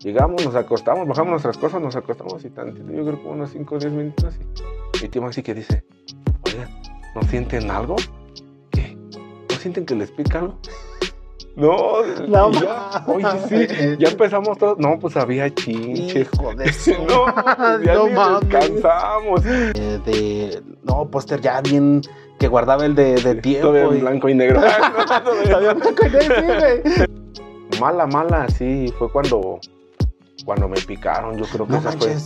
Llegamos, nos acostamos, bajamos nuestras cosas, nos acostamos y tantito, yo creo que unos 5 o 10 minutos así. Y tío así que dice, oye, ¿no sienten algo? ¿Qué? ¿No sienten que les pica algo? No, no ya, oye, sí, ya empezamos todos. No, pues había chinches, joder. no, pues, no. ya no ni de, no, póster ya bien que guardaba el de, de tiempo. Todo blanco y negro. Mala, mala, sí, fue cuando cuando me picaron, yo creo que esa fue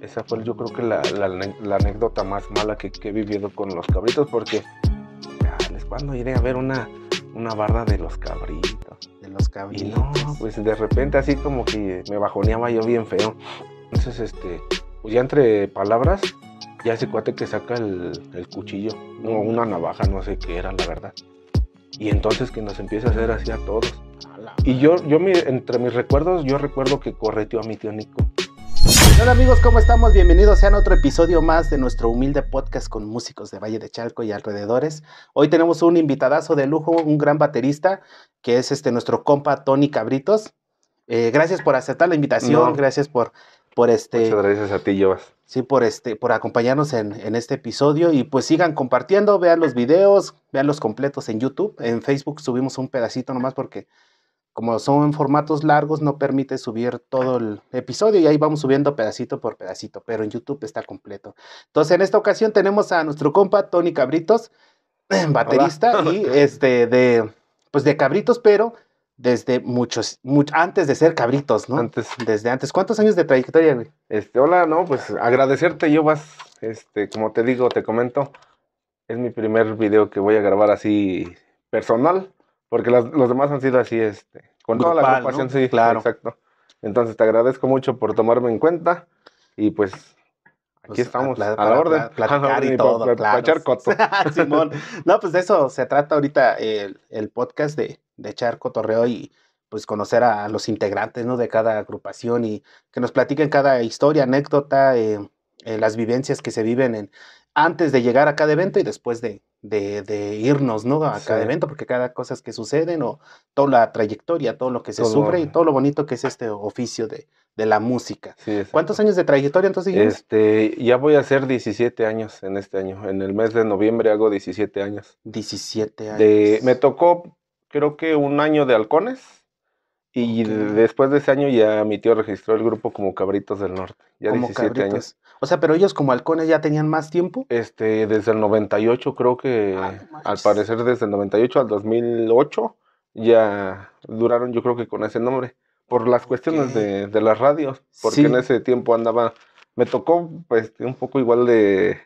esa fue yo creo que la, anécdota más mala que, he vivido con los cabritos porque les cuando iré a ver una, una barda de los cabritos. De los cabritos. Y no, pues de repente así como que me bajoneaba yo bien feo. Entonces, este, pues, ya entre palabras, ya ese cuate que saca el, cuchillo, o no, una navaja, no sé qué era, la verdad. Y entonces que nos empieza a hacer así a todos. Y yo, yo entre mis recuerdos, yo recuerdo que correteó a mi tío Nico. Hola amigos, ¿cómo estamos? Bienvenidos a otro episodio más de nuestro humilde podcast con músicos de Valle de Chalco y alrededores. Hoy tenemos un invitadazo de lujo, un gran baterista, que es este nuestro compa Tony Cabritos. Eh, gracias por aceptar la invitación, gracias por, por este... Muchas gracias a ti, Jovas. Sí, por, este, por acompañarnos en, en este episodio y pues sigan compartiendo, vean los videos, vean los completos en YouTube, en Facebook subimos un pedacito nomás porque como son en formatos largos, no permite subir todo el episodio y ahí vamos subiendo pedacito por pedacito, pero en YouTube está completo. Entonces, en esta ocasión tenemos a nuestro compa Tony Cabritos, baterista y este de pues de Cabritos, pero desde muchos, antes de ser cabritos, ¿no? Antes. Desde antes. ¿Cuántos años de trayectoria, güey? Este, hola, no, pues agradecerte, yo vas, este, como te digo, te comento, es mi primer video que voy a grabar así personal. Porque los demás han sido así, este, con toda la agrupación, sí, claro. Exacto. Entonces te agradezco mucho por tomarme en cuenta y pues aquí pues, estamos a, la orden. Platicar y todo, para, Simón. No, pues de eso se trata ahorita el, podcast de, de echar cotorreo y pues conocer a, los integrantes, ¿no? De cada agrupación y que nos platiquen cada historia, anécdota, eh, eh, las vivencias que se viven en, antes de llegar a cada evento y después de, de, irnos, ¿no? A cada evento, porque cada cosa que suceden o toda la trayectoria, todo lo que se sufre y todo lo bonito que es este oficio de, de la música. ¿Cuántos años de trayectoria entonces? Este, ya voy a hacer 17 años en este año. En el mes de noviembre hago 17 años. 17 años. me tocó, creo que un año de halcones y después de ese año ya mi tío registró el grupo como Cabritos del Norte, ya como 17 años. O sea, pero ellos como halcones ya tenían más tiempo. Este, desde el 98 creo que, ah, al parecer desde el 98 al 2008 ya duraron yo creo que con ese nombre, por las cuestiones de, de, las radios, porque en ese tiempo andaba, me tocó pues, un poco igual de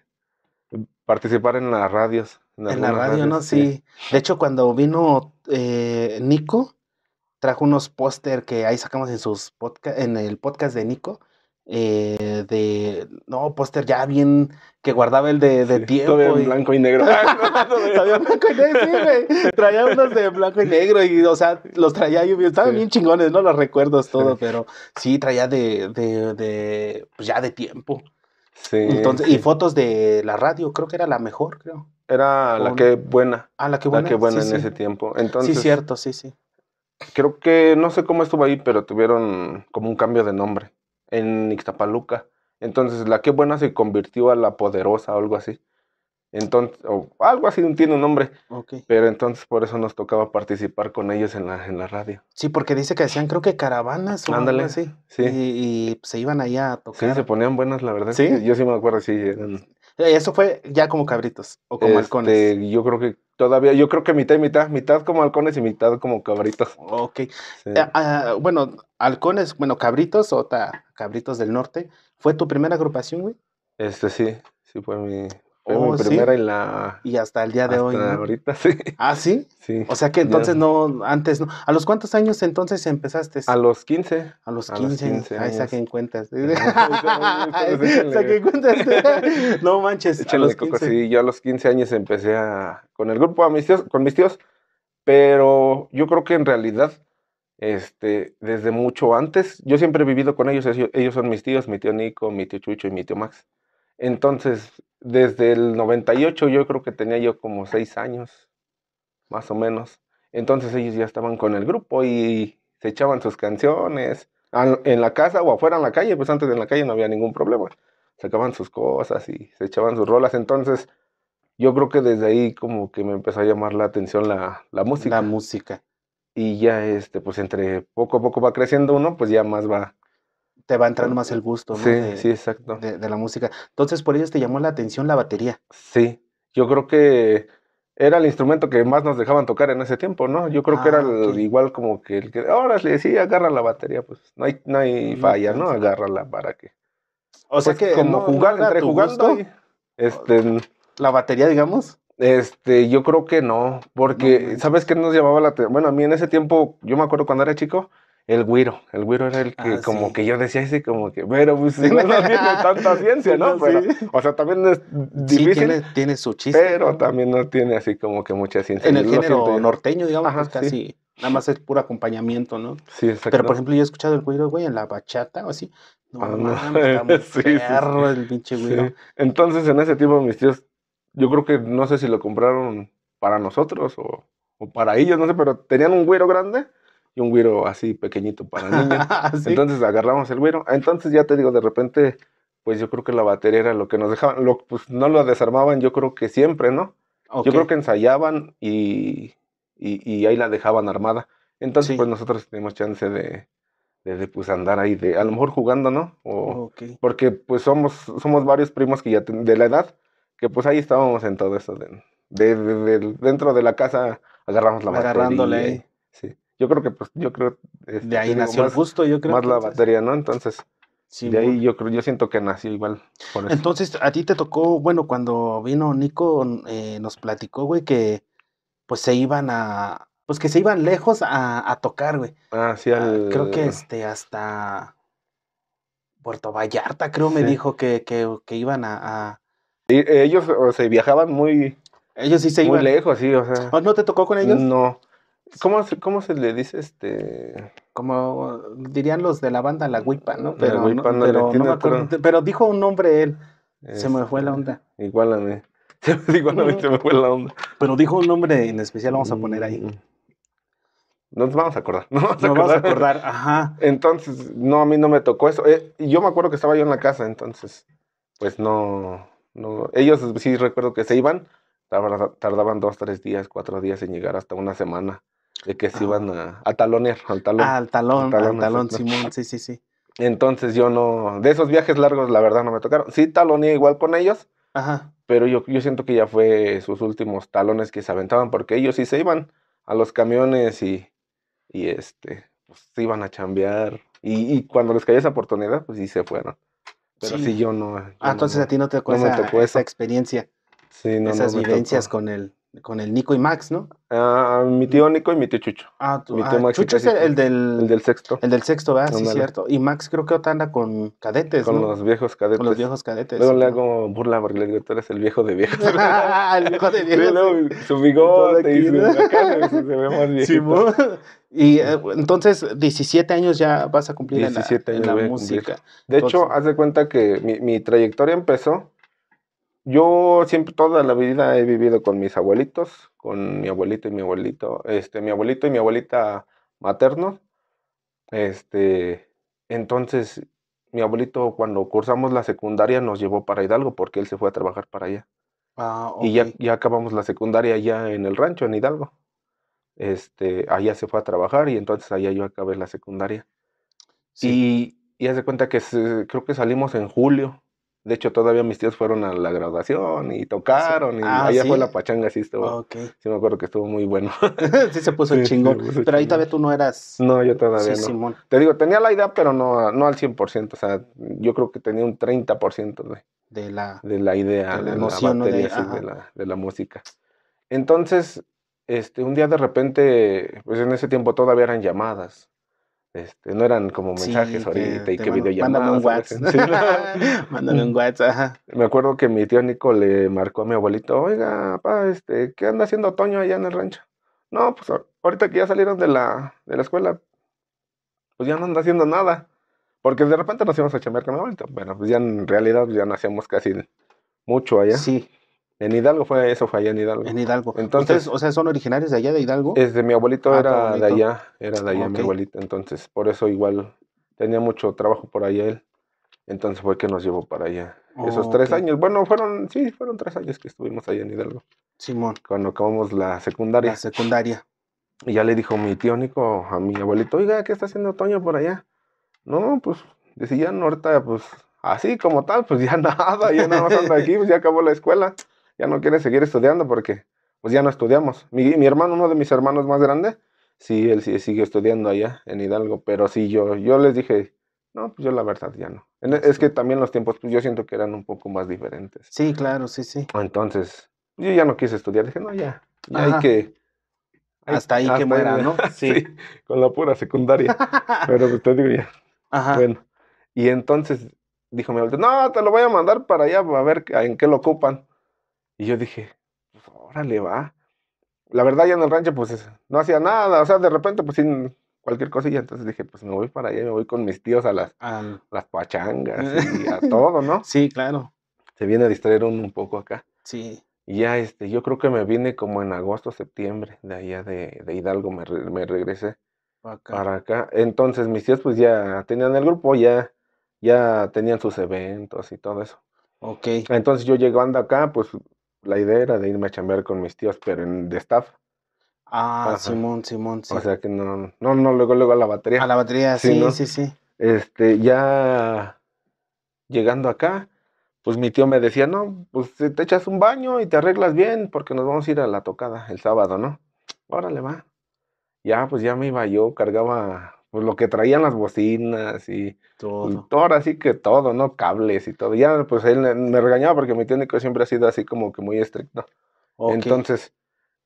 participar en las radios. En, la radio, ¿no? Sí. De hecho, cuando vino eh, Nico, trajo unos póster que ahí sacamos en, sus podcast, en el podcast de Nico. Eh, de no póster ya bien que guardaba el de, de tiempo en blanco y negro todavía blanco y negro sí, traía unos de blanco y negro y o sea los traía yo estaban bien chingones no los recuerdos todo pero sí traía de, de, de pues ya de tiempo sí, entonces y fotos de la radio creo que era la mejor creo era la que buena ah la que buena la que buena en ese tiempo entonces sí cierto sí sí creo que no sé cómo estuvo ahí, pero tuvieron como un cambio de nombre en Ixtapaluca. Entonces, la que buena se convirtió a la poderosa o algo así. Entonces, o algo así tiene un nombre. Okay. Pero entonces por eso nos tocaba participar con ellos en la, en la radio. Sí, porque dice que hacían, creo que caravanas o Ándale, Sí. Y, se iban allá a tocar. Sí, se ponían buenas, la verdad. Sí. Yo sí me acuerdo, sí, eh, eso fue ya como cabritos o como halcones. Este, yo creo que todavía, yo creo que mitad y mitad, mitad como halcones y mitad como cabritos. Ok. Eh, ah, bueno, halcones, bueno, cabritos, o cabritos del norte. ¿Fue tu primera agrupación, güey? Este sí, sí fue mi, Oh, primera ¿sí? y la. Y hasta el día de hoy. ¿no? Ahorita sí. Ah, sí. Sí. O sea que entonces no, antes no. ¿A los cuántos años entonces empezaste? A los 15. A los 15. Ahí saquen cuentas. saquen cuentas. no manches. a los 15. sí, yo a los 15 años empecé a, con el grupo, a mis tíos, con mis tíos. Pero yo creo que en realidad, este, desde mucho antes, yo siempre he vivido con ellos. Ellos son mis tíos, mi tío Nico, mi tío Chucho y mi tío Max. Entonces, desde el 98 yo creo que tenía yo como seis años, más o menos. Entonces ellos ya estaban con el grupo y se echaban sus canciones en la casa o afuera en la calle, pues antes en la calle no había ningún problema. Sacaban sus cosas y se echaban sus rolas. Entonces yo creo que desde ahí como que me empezó a llamar la atención la, la música. La música. Y ya este, pues entre poco a poco va creciendo uno, pues ya más va te va entrando más el gusto ¿no? de, la música. Entonces, por ellos te llamó la atención la batería. Sí, yo creo que era el instrumento que más nos dejaban tocar en ese tiempo, ¿no? Yo creo que era ah, igual como que el que, ahora sí, agarra la batería, pues no hay, no hay mm, falla, ¿no? Agárrala para que. O sea pues, que. Como jugar, entre jugando. Este, la batería, digamos. Este, yo creo que no, porque, ¿sabes qué nos llamaba la atención? Bueno, a mí en ese tiempo, yo me acuerdo cuando era chico, el güiro. El güiro era el que, ah, como que yo decía ese como que, pero pues no, tiene tanta ciencia, ¿no? o sea, también es difícil. Sí, tiene, tiene, su chiste. Pero también no tiene así como que mucha ciencia. En el género norteño, digamos, pues, casi. Nada más es puro acompañamiento, ¿no? Sí, exacto. Pero, por ejemplo, yo he escuchado el güiro, güey, en la bachata o así. No, ah, no. está muy perro el pinche güiro. Entonces, en ese tiempo, mis tíos, yo creo que no sé si lo compraron para nosotros o, o para ellos, no sé, pero tenían un güiro grande un güiro así pequeñito para niños. Entonces agarramos el güiro. Entonces ya te digo, de repente, pues yo creo que la batería era lo que nos dejaban, pues no lo desarmaban, yo creo que siempre, ¿no? Yo creo que ensayaban y, y, ahí la dejaban armada. Entonces, pues nosotros tenemos chance de, de, pues andar ahí, de a lo mejor jugando, ¿no? Porque pues somos, somos varios primos que ya de la edad, que pues ahí estábamos en todo eso. De, dentro de la casa agarramos la batería. Agarrándole. Sí yo creo que, pues, yo creo... Este, de ahí nació más, el gusto, yo creo. Más la batería, ¿no? Entonces, de ahí yo creo, yo siento que nació igual eso. Entonces, a ti te tocó, bueno, cuando vino Nico, eh, nos platicó, güey, que pues se iban a... Pues que se iban lejos a, a tocar, güey. Ah, sí, ah, creo que este, hasta... Puerto Vallarta, creo, me dijo que, que, que iban a, ellos o se viajaban muy... Ellos sí se iban. lejos, sí, o sea... ¿No te tocó con ellos? No, ¿Cómo se, ¿Cómo se le dice este? Como dirían los de la banda La Guipa, ¿no? Pero, pero, dijo un nombre él. se me fue la onda. Igual a mí. igual a mí se me fue la onda. Pero dijo un nombre en especial, vamos a mm. poner ahí. Nos vamos a acordar. Nos vamos, vamos a acordar. ajá. Entonces, no, a mí no me tocó eso. Eh, yo me acuerdo que estaba yo en la casa, entonces, pues no, no. Ellos sí recuerdo que se iban, tardaban dos, tres días, cuatro días en llegar hasta una semana. De que se ah. iban a, talonear, ah, al talón. al talón, al talón, Simón, sí, sí, sí. Entonces yo no, de esos viajes largos la verdad no me tocaron. Sí taloneé igual con ellos, Ajá. pero yo, yo siento que ya fue sus últimos talones que se aventaban porque ellos sí se iban a los camiones y, y este, pues, se iban a chambear. Y, y cuando les caía esa oportunidad, pues sí se fueron. Pero sí, yo no. ah, entonces a ti no te acuerdas esa, experiencia. Sí, no, Esas vivencias con el, con el Nico y Max, ¿no? Ah, mi tío Nico y mi tío Chucho. Ah, tu Mi tío ah, Chucho es el, del... El del sexto. El del sexto, ¿verdad? Sí, cierto. Y Max creo que otra anda con cadetes, Con los viejos cadetes. Con los viejos cadetes. Luego le hago burla porque le digo, tú eres el viejo de viejos. el viejo de viejos. su bigote y se ve más viejo. y eh, entonces, 17 años ya vas a cumplir en la, música. De hecho, haz de cuenta que mi trayectoria empezó yo siempre, toda la vida he vivido con mis abuelitos, con mi abuelito y mi abuelito, este, mi abuelito y mi abuelita materno, Este, entonces, mi abuelito cuando cursamos la secundaria nos llevó para Hidalgo porque él se fue a trabajar para allá. Ah, Y ya, acabamos la secundaria allá en el rancho, en Hidalgo. Este, allá se fue a trabajar y entonces allá yo acabé la secundaria. Y, ya hace cuenta que creo que salimos en julio de hecho, todavía mis tíos fueron a la graduación y tocaron y ah, allá fue la pachanga, sí estuvo. Sí me acuerdo que estuvo muy bueno. sí se puso el chingón. pero ahí todavía tú no eras. No, yo todavía no. Simón. Te digo, tenía la idea, pero no, no al 100%, o sea, yo creo que tenía un 30% de, de la de la idea, de la, batería, de, la, de la música. Entonces, este, un día de repente, pues en ese tiempo todavía eran llamadas. Este, no eran como mensajes ahorita y que videollamadas. Mándame un WhatsApp. mándame un WhatsApp. Me acuerdo que mi tío Nico le marcó a mi abuelito, oiga, pa, este, ¿qué anda haciendo otoño allá en el rancho? No, pues ahorita que ya salieron de la, de la escuela, pues ya no anda haciendo nada. Porque de repente nos íbamos a chambear con mi abuelito, Bueno, pues ya en realidad pues, ya nacemos casi mucho allá. Sí, en Hidalgo fue eso, fue allá en Hidalgo. En Hidalgo. Entonces, o sea, son originarios de allá de Hidalgo. Es de mi abuelito ah, era de allá, era de allá mi abuelito, entonces por eso igual tenía mucho trabajo por allá él. Entonces fue que nos llevó para allá. Esos tres años, bueno, fueron, sí, fueron tres años que estuvimos allá en Hidalgo. Simón. Cuando acabamos la secundaria. La secundaria. Y ya le dijo mi tío Nico a mi abuelito, oiga, ¿qué está haciendo Toño por allá? No, pues, decía, no ahorita, pues, así como tal, pues ya nada, ya nada más anda aquí, pues ya acabó la escuela ya no quiere seguir estudiando porque pues ya no estudiamos. Mi, mi hermano, uno de mis hermanos más grande, sí, él sí, sigue estudiando allá en Hidalgo, pero sí, yo, yo les dije, no, pues yo la verdad ya no. Es que también los tiempos, pues yo siento que eran un poco más diferentes. Sí, claro, sí, sí. Entonces, yo ya no quise estudiar, dije, no, ya, ya hay que... hasta ahí que muera, ¿no? Sí. con la pura secundaria. pero usted pues, te digo ya. Ajá. Bueno, y entonces dijo mi no, te lo voy a mandar para allá a ver en qué lo ocupan. Y yo dije, pues órale, va. La verdad, ya en el rancho, pues no hacía nada. O sea, de repente, pues sin cualquier cosa. Y Entonces dije, pues me voy para allá, me voy con mis tíos a las, las pachangas y a todo, ¿no? Sí, claro. Se viene a distraer un, un poco acá. Sí. Y ya, este, yo creo que me vine como en agosto, septiembre, de allá de, de Hidalgo, me, me regresé para acá. Entonces mis tíos, pues ya tenían el grupo, ya, ya tenían sus eventos y todo eso. Ok. Entonces yo llegando acá, pues la idea era de irme a chambear con mis tíos, pero en, de staff. Ah, Simón, Simón, sí. O sea que no, no, no, luego, luego a la batería. A la batería, sí, sí, sí, sí. Este, ya llegando acá, pues mi tío me decía, no, pues te echas un baño y te arreglas bien porque nos vamos a ir a la tocada el sábado, ¿no? Órale, va. Ya, pues ya me iba yo, cargaba pues lo que traían las bocinas y pues, todo. todo, así que todo, ¿no? Cables y todo. Ya, pues él eh, me regañaba porque mi técnico siempre ha sido así como que muy estricto. Entonces,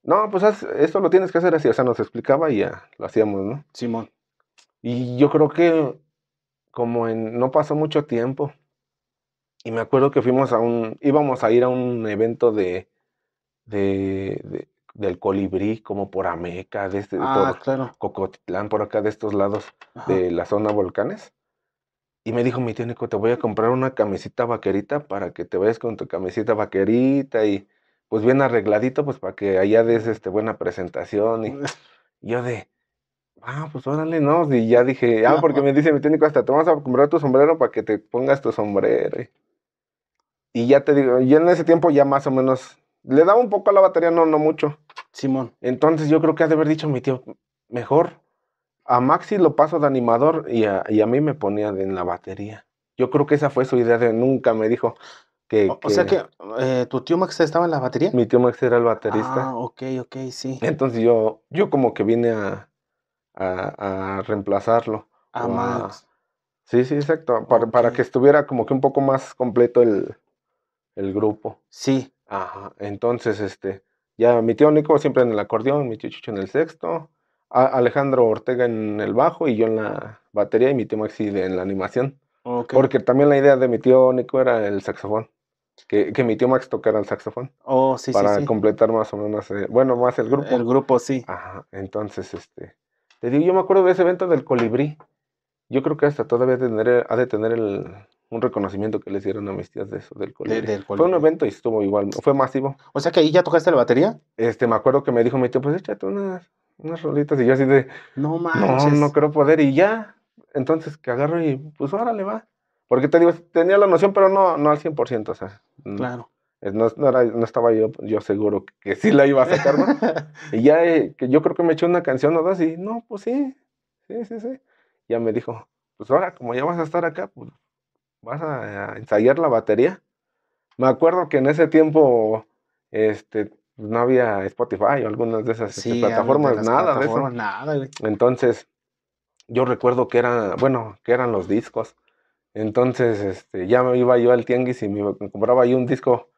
no, pues esto lo tienes que hacer así. O sea, nos explicaba y ya lo hacíamos, ¿no? Simón. Y yo creo que como en, no pasó mucho tiempo. Y me acuerdo que fuimos a un, íbamos a ir a un evento de, de, de del colibrí, como por Ameca, de este, ah, por Cocotitlán, por acá de estos lados de la zona volcanes. Y me dijo mi tío Nico, te voy a comprar una camisita vaquerita para que te vayas con tu camisita vaquerita y pues bien arregladito, pues para que allá des este, buena presentación. Y yo de, ah, pues órale, no. Y ya dije, ah, porque me dice mi técnico, hasta te vas a comprar tu sombrero para que te pongas tu sombrero. Y ya te digo, yo en ese tiempo ya más o menos le daba un poco a la batería, no, no mucho. Simón. Entonces yo creo que ha de haber dicho mi tío, mejor a Maxi lo paso de animador y a, y a mí me ponía en la batería. Yo creo que esa fue su idea de nunca me dijo que... O, sea que eh, tu tío Max estaba en la batería. Mi tío Max era el baterista. Ah, ok, ok, sí. Entonces yo, yo como que vine a, a, reemplazarlo. A Max. Sí, sí, exacto. Para, para, que estuviera como que un poco más completo el, el grupo. Sí. Ajá, entonces, este, ya mi tío Nico siempre en el acordeón, mi tío Chucho en el sexto, Alejandro Ortega en el bajo y yo en la batería y mi tío Maxi en la animación. Porque también la idea de mi tío Nico era el saxofón, que, que mi tío Max tocara el saxofón Oh, sí, sí, para completar más o menos, eh, bueno, más el grupo. El grupo sí. Ajá, entonces, este, te digo, yo me acuerdo de ese evento del colibrí. Yo creo que hasta todavía tener, ha de tener el, un reconocimiento que les dieron a mis tías de eso, del colegio. fue un evento y estuvo igual, fue masivo. O sea que ahí ya tocaste la batería. Este, me acuerdo que me dijo mi tío, pues échate unas, unas rolitas y yo así de, no manches. No, no creo poder y ya. Entonces que agarro y pues órale va. Porque te digo, tenía la noción, pero no, no al 100%, o sea. Claro. No, no, era, no estaba yo, yo seguro que sí la iba a sacar, ¿no? y ya eh, que yo creo que me eché una canción o dos y no, pues sí, sí, sí, sí. Ya me dijo, pues ahora como ya vas a estar acá, pues ¿Vas a, ensayar la batería? Me acuerdo que en ese tiempo este, pues, no había Spotify o algunas de esas este, plataformas, nada Entonces, yo recuerdo que era, bueno, que eran los discos. Entonces, este, ya me iba yo al tianguis y me, compraba ahí un disco.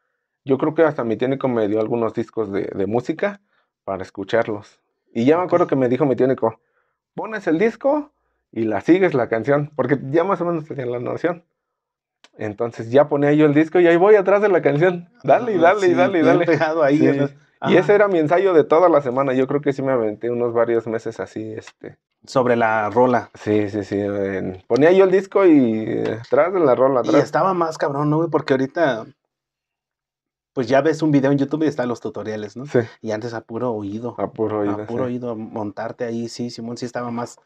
Yo creo que hasta mi técnico me dio algunos discos de, música para escucharlos. Y ya me acuerdo que me dijo mi técnico, pones el disco y la sigues la canción, porque ya más o menos tenía la noción. Entonces ya ponía yo el disco y ahí voy atrás de la canción. Dale y dale y dale y dale. Y ese era mi ensayo de toda la semana. Yo creo que sí me aventé unos varios meses así, este. Sobre la rola. Sí, sí, sí. Ponía yo el disco y eh, atrás de la rola. Y estaba más cabrón, ¿no? Porque ahorita, pues ya ves un video en YouTube y están los tutoriales, ¿no? Sí. Y antes a puro oído. A puro oído. A puro oído, montarte ahí, sí, Simón, sí estaba más,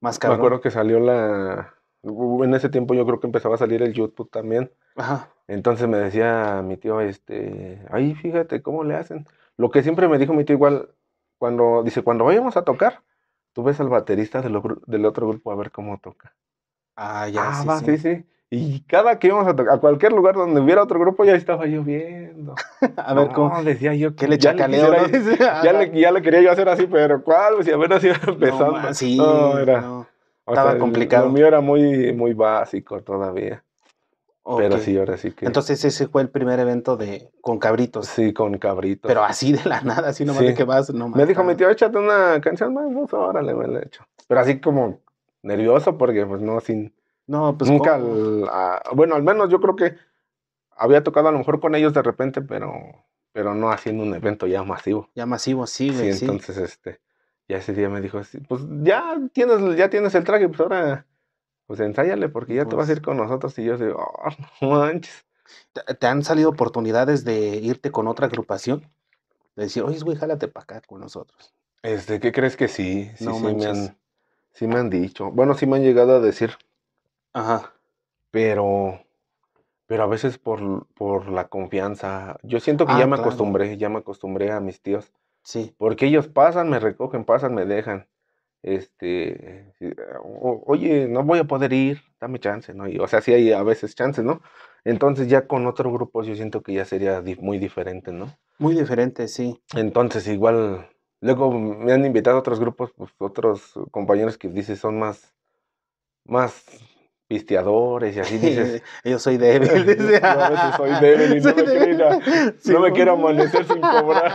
más cabrón. Me acuerdo que salió la, en ese tiempo yo creo que empezaba a salir el YouTube también. Ajá. Entonces me decía mi tío, este, ahí fíjate cómo le hacen. Lo que siempre me dijo mi tío igual, cuando, dice, cuando vayamos a tocar, tú ves al baterista del, otro, grupo a ver cómo toca. Ah, ya, ah, sí, sí, Y cada que íbamos a tocar, a cualquier lugar donde hubiera otro grupo, ya estaba lloviendo. a ver, no, ¿cómo? decía yo. ¿Qué le chacaleo? Ya, le, ya, le, quería yo hacer así, pero ¿cuál? Si pues, apenas iba empezando. no, era... Estaba complicado. mío era muy, muy básico todavía. Pero sí, ahora sí que. Entonces ese fue el primer evento de con cabritos. Sí, con cabritos. Pero así de la nada, así nomás de que vas nomás. Me dijo mi tío, échate una canción más, pues, órale, me la he hecho. Pero así como nervioso porque pues no, sin. No, pues. Nunca. bueno, al menos yo creo que había tocado a lo mejor con ellos de repente, pero, pero no haciendo un evento ya masivo. Ya masivo, sí, güey. Sí, entonces este. Y ese día me dijo, pues ya tienes, ya tienes el traje, pues ahora, pues ensáyale porque ya te vas a pues ir con nosotros. Y yo digo, oh, no manches. ¿Te, han salido oportunidades de irte con otra agrupación? De decir, oye, güey, jálate para acá con nosotros. Este, ¿qué crees que sí? Sí, no me han, sí me han dicho. Bueno, sí me han llegado a decir. Ajá. Pero, pero a veces por, por la confianza. Yo siento que ah, ya me acostumbré, ya me acostumbré a mis tíos Sí. Porque ellos pasan, me recogen, pasan, me dejan. Este, eh, oye, no voy a poder ir, dame chance, ¿no? o sea, sí hay a veces chance, ¿no? Entonces ya con otro grupo yo siento que ya sería muy diferente, ¿no? Muy diferente, sí. Entonces igual, luego me han invitado otros grupos, pues, otros compañeros que dices son más, más y así dices. yo soy débil. Dice. Yo soy débil y no, me Quiero, amanecer sin cobrar.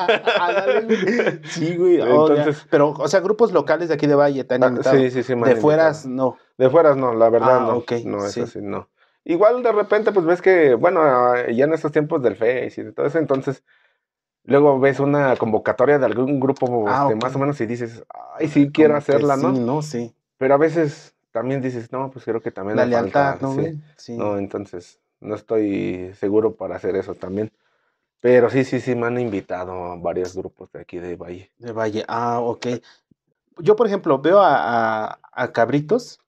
sí, güey. Entonces, pero, o sea, grupos locales de aquí de Valle te ah, Sí, sí, sí. De fueras, no. De fueras, no, la verdad, ah, no. no, no. Igual de repente, pues ves que, bueno, ah, ya en estos tiempos del Face y de todo eso, entonces. Luego ves una convocatoria de algún grupo este, más o menos y dices, ay, sí, quiero hacerla, ¿no? Sí, no, sí. Pero a veces también dices, no, pues creo que también... La lealtad, falta, ¿no? Sí. No, entonces no estoy seguro para hacer eso también. Pero sí, sí, sí, me han invitado varios grupos de aquí de Valle. De Valle, ah, ok. Yo, por ejemplo, veo a, Cabritos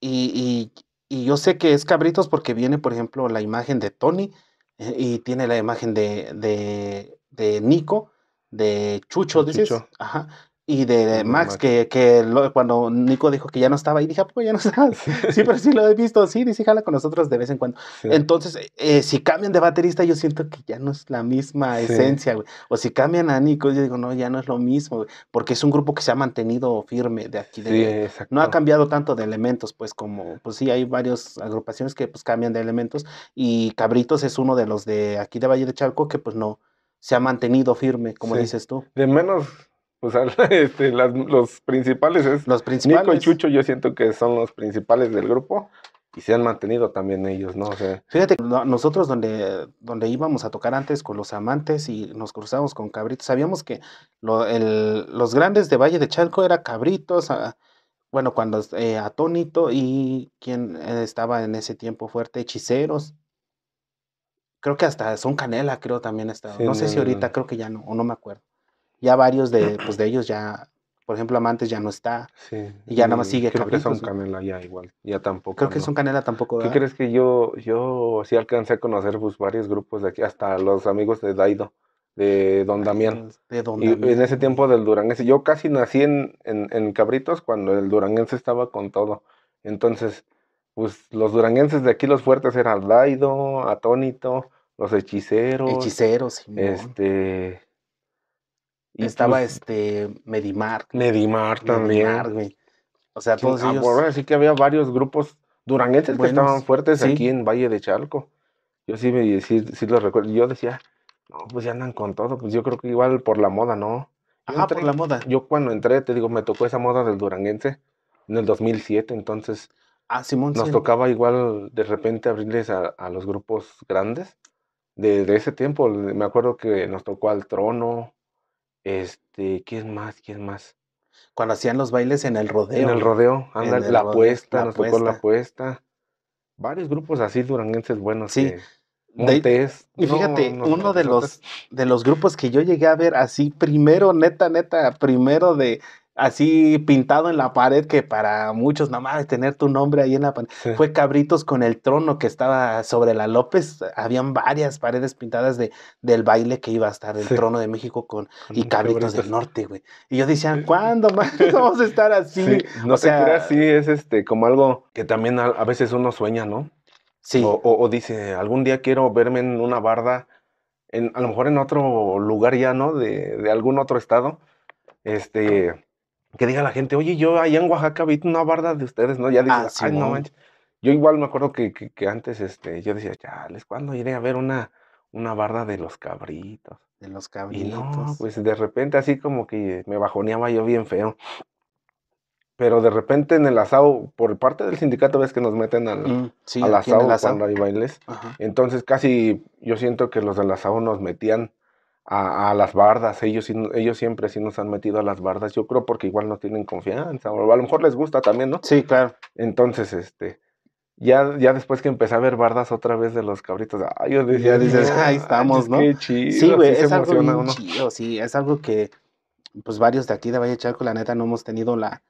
y, yo sé que es Cabritos porque viene, por ejemplo, la imagen de Tony eh, y tiene la imagen de, de, de Nico, de Chucho, dices. Ajá. Y de, Max, que, cuando Nico dijo que ya no estaba ahí, dije, ah, pues ya no estás. Sí, pero sí lo he visto, sí, dice, jala con nosotros de vez en cuando. Entonces, eh, si cambian de baterista, yo siento que ya no es la misma esencia, güey. O si cambian a Nico, yo digo, no, ya no es lo mismo, Porque es un grupo que se ha mantenido firme de aquí. De, no ha cambiado tanto de elementos, pues como, pues sí, hay varias agrupaciones que pues cambian de elementos. Y Cabritos es uno de los de aquí de Valle de Chalco que pues no, se ha mantenido firme, como dices tú. De menos o sea, este, los principales es. Los principales. Nico y Chucho, yo siento que son los principales del grupo y se han mantenido también ellos, ¿no? O sea, Fíjate, nosotros donde, donde íbamos a tocar antes con los amantes y nos cruzamos con cabritos, sabíamos que los grandes de Valle de Chalco eran cabritos, ah, bueno, cuando eh, Atónito y quien eh, estaba en ese tiempo fuerte, hechiceros. Creo que hasta Son Canela, creo también estaba. no sé si ahorita, creo que ya no, o no me acuerdo. Ya varios de, pues, de ellos ya, por ejemplo, Amantes ya no está. Y ya nada más sigue Creo que son Canela ya igual, ya tampoco. Creo que son Canela tampoco. ¿Qué crees que yo, yo sí alcancé a conocer pues, varios grupos de aquí, hasta los amigos de Daido? de Don Damián. De Don Damián. en ese tiempo del Duranguense. Yo casi nací en, en, Cabritos cuando el Duranguense estaba con todo. Entonces, pues los duranguenses de aquí, los fuertes eran Daido, Atónito, los hechiceros. Hechiceros, sí. Este. Y este, estaba este Medimar. Medimar también. güey. O sea, todos ah, ellos. que había varios grupos duranguenses que estaban fuertes aquí en Valle de Chalco. Yo sí me los recuerdo. Yo decía, no, pues ya andan con todo. Pues yo creo que igual por la moda, ¿no? por la moda. Yo cuando entré, te digo, me tocó esa moda del duranguense en el 2007, entonces. Ah, Nos tocaba igual de repente abrirles a, los grupos grandes desde de, ese tiempo. Me acuerdo que nos tocó al Trono, este, quién es más? quién es más? Cuando hacían los bailes en el rodeo. En el rodeo, la apuesta, nos tocó la apuesta. Varios grupos así duranguenses buenos. Sí. y fíjate, uno de los, de los grupos que yo llegué a ver así primero, neta, neta, primero de, así pintado en la pared que para muchos nada más tener tu nombre ahí en la pared. Fue Cabritos con el trono que estaba sobre la López. Habían varias paredes pintadas de, del baile que iba a estar el trono de México con, y Cabritos del Norte, güey. Y yo decía, eh. ¿cuándo vamos a estar así? No sé sea, era así, es este como algo que también a, veces uno sueña, ¿no? Sí. O, o, dice, algún día quiero verme en una barda, en, a lo mejor en otro lugar ya, ¿no? De, de algún otro estado. Este, que diga la gente, oye, yo allá en Oaxaca vi una barda de ustedes, ¿no? Ya digo, ah, no Yo igual me acuerdo que, que, antes este, yo decía, chales, ¿cuándo iré a ver una, una barda de los cabritos? De los cabritos. Y no, pues de repente así como que me bajoneaba yo bien feo. Pero de repente en el asado, por parte del sindicato, ves que nos meten al, mm, al asado, cuando hay bailes. Entonces casi yo siento que los del asado nos metían a, las bardas. Ellos, ellos siempre sí nos han metido a las bardas, yo creo porque igual no tienen confianza, o a lo mejor les gusta también, ¿no? Sí, claro. Entonces, este, ya, ya después que empecé a ver bardas otra vez de los cabritos, ay, yo dices, ah, ahí ah, estamos, ¿no? Sí, güey, es algo sí, es algo que, pues, varios de aquí de Valle Chaco, la neta, no hemos tenido la,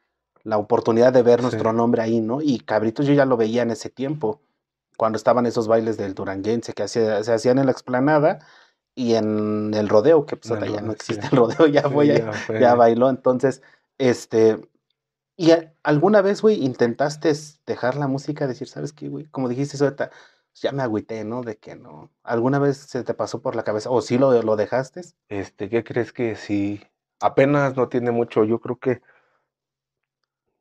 oportunidad de ver nuestro nombre ahí, ¿no? Y cabritos yo ya lo veía en ese tiempo, cuando estaban esos bailes del duranguense que hacía, se hacían en la explanada, y en el rodeo, que pues ya no existe el rodeo, ya, ya, bailó. Entonces, este, ¿y alguna vez, güey, intentaste dejar la música, decir, ¿sabes qué, güey? Como dijiste ahorita, pues ya me agüité, ¿no? De que no. ¿Alguna vez se te pasó por la cabeza o sí lo, lo dejaste? Este, ¿qué crees que sí? Apenas no tiene mucho, yo creo que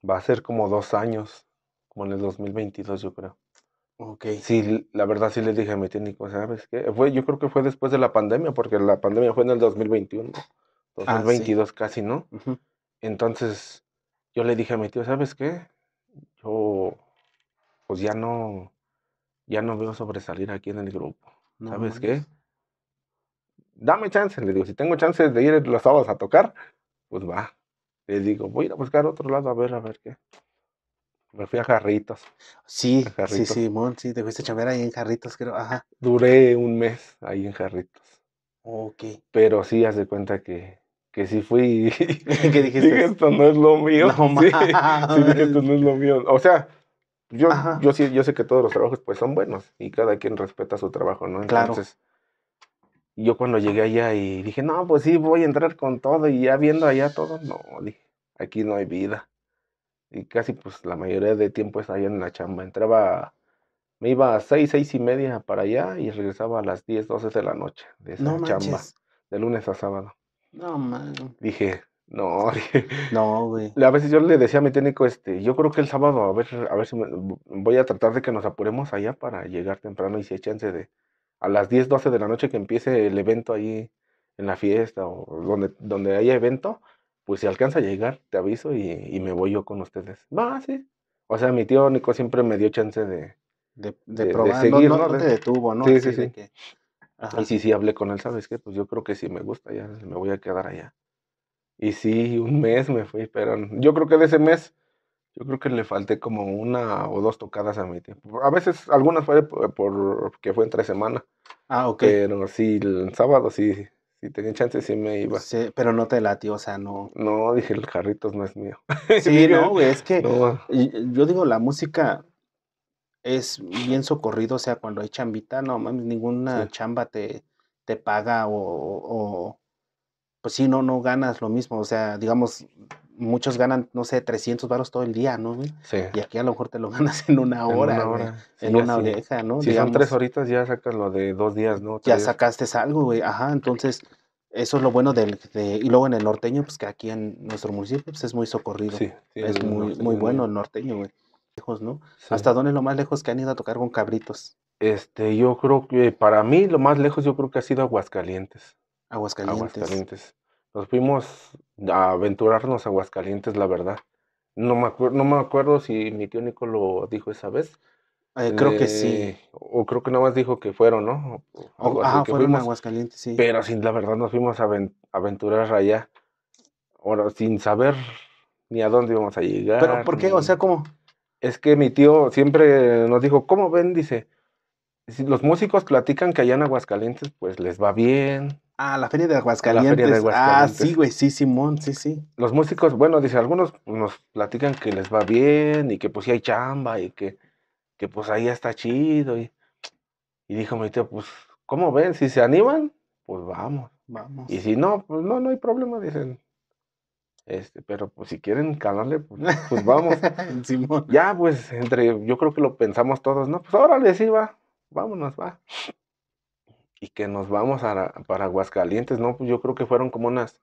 va a ser como dos años, como en el 2022, yo creo. Ok. Sí, la verdad sí le dije a mi técnico, ¿sabes qué? Fue, yo creo que fue después de la pandemia, porque la pandemia fue en el 2021, 2022 ah, casi, ¿no? Entonces yo le dije a mi tío, ¿sabes qué? Yo pues ya no, ya no veo sobresalir aquí en el grupo. ¿Sabes qué? Dame chance, le digo, si tengo chance de ir los sábados a tocar, pues va. Le digo, voy a ir a buscar otro lado a ver, a ver qué. Me fui a Jarritos. Sí, sí, sí, Simón, sí, te fuiste a chambear ahí en Jarritos, creo. Ajá. Duré un mes ahí en Jarritos. Ok. Pero sí, haz de cuenta que, que sí fui. ¿Qué dijiste? Dije, esto no es lo mío. sí, dije, esto no es lo mío. O sea, yo, yo, sí, yo sé que todos los trabajos pues son buenos y cada quien respeta su trabajo, ¿no? Entonces, yo cuando llegué allá y dije, no, pues sí, voy a entrar con todo y ya viendo allá todo, no, dije, aquí no hay vida y casi pues la mayoría de tiempo estaba allá en la chamba. Entraba, me iba a seis, seis y media para allá y regresaba a las 10, 12 de la noche de esa chamba, de lunes a sábado. No, man. Dije, no, dije, no, güey. A veces yo le decía a mi técnico, este, yo creo que el sábado, a ver, a ver si me, voy a tratar de que nos apuremos allá para llegar temprano y si hay de a las 10, 12 de la noche que empiece el evento ahí en la fiesta o donde, donde haya evento, pues si alcanza a llegar, te aviso y, me voy yo con ustedes. Va, sí. O sea, mi tío Nico siempre me dio chance de, de, probar, seguir, no, Sí, sí, sí. Y sí, sí, hablé con él, ¿sabes qué? Pues yo creo que si me gusta, ya me voy a quedar allá. Y sí, un mes me fui, pero yo creo que de ese mes, yo creo que le falté como una o dos tocadas a mi tío. A veces, algunas fue porque que fue entre semana. Ah, ok. Pero sí, el sábado sí, si tenía chance, sí me iba. Sí, pero no te latió, o sea, no. No, dije, el carritos no es mío. Sí, no, güey, es que yo digo, la música es bien socorrido, o sea, cuando hay chambita, no mames, ninguna chamba te, te paga o, o, pues sí, no, no ganas lo mismo, o sea, digamos, muchos ganan, no sé, 300 baros todo el día, ¿no? Sí. Y aquí a lo mejor te lo ganas en una hora, en una, hora. ¿no? Si son tres horitas, ya sacas lo de dos días, ¿no? ya sacaste algo, güey. Ajá, entonces, eso es lo bueno del... y luego en el norteño, pues que aquí en nuestro municipio, pues es muy socorrido. Sí. es muy, muy bueno el norteño, güey. Lejos, ¿no? ¿Hasta dónde es lo más lejos que han ido a tocar con cabritos? Este, yo creo que para mí lo más lejos yo creo que ha sido Aguascalientes. Aguascalientes. Aguascalientes. Nos fuimos a aventurarnos a Aguascalientes, la verdad. No me, acuerdo, no me acuerdo si mi tío Nico lo dijo esa vez. Eh, creo que sí. O creo que nada más dijo que fueron, ¿no? ah, fueron a Aguascalientes, sí. Pero sin la verdad nos fuimos a aventurar allá. Ahora, sin saber ni a dónde íbamos a llegar. ¿Pero por qué? O sea, ¿cómo? Es que mi tío siempre nos dijo, ¿cómo ven? Dice, los músicos platican que allá en Aguascalientes, pues les va bien. Ah, la feria de Aguascalientes. Ah, sí, güey, sí, Simón, sí, sí. Los músicos, bueno, dice, algunos nos platican que les va bien y que pues sí hay chamba y que, que pues ahí está chido. Y, y dijo mi tío, pues, ¿cómo ven? Si se animan, pues vamos. Vamos. Y si no, pues no, no hay problema, dicen. Este, pero pues si quieren calarle, pues, pues vamos. Simón. Ya, pues, entre, yo creo que lo pensamos todos, ¿no? Pues órale, sí va vámonos, va. Y que nos vamos a, para Aguascalientes, ¿no? Pues yo creo que fueron como unas,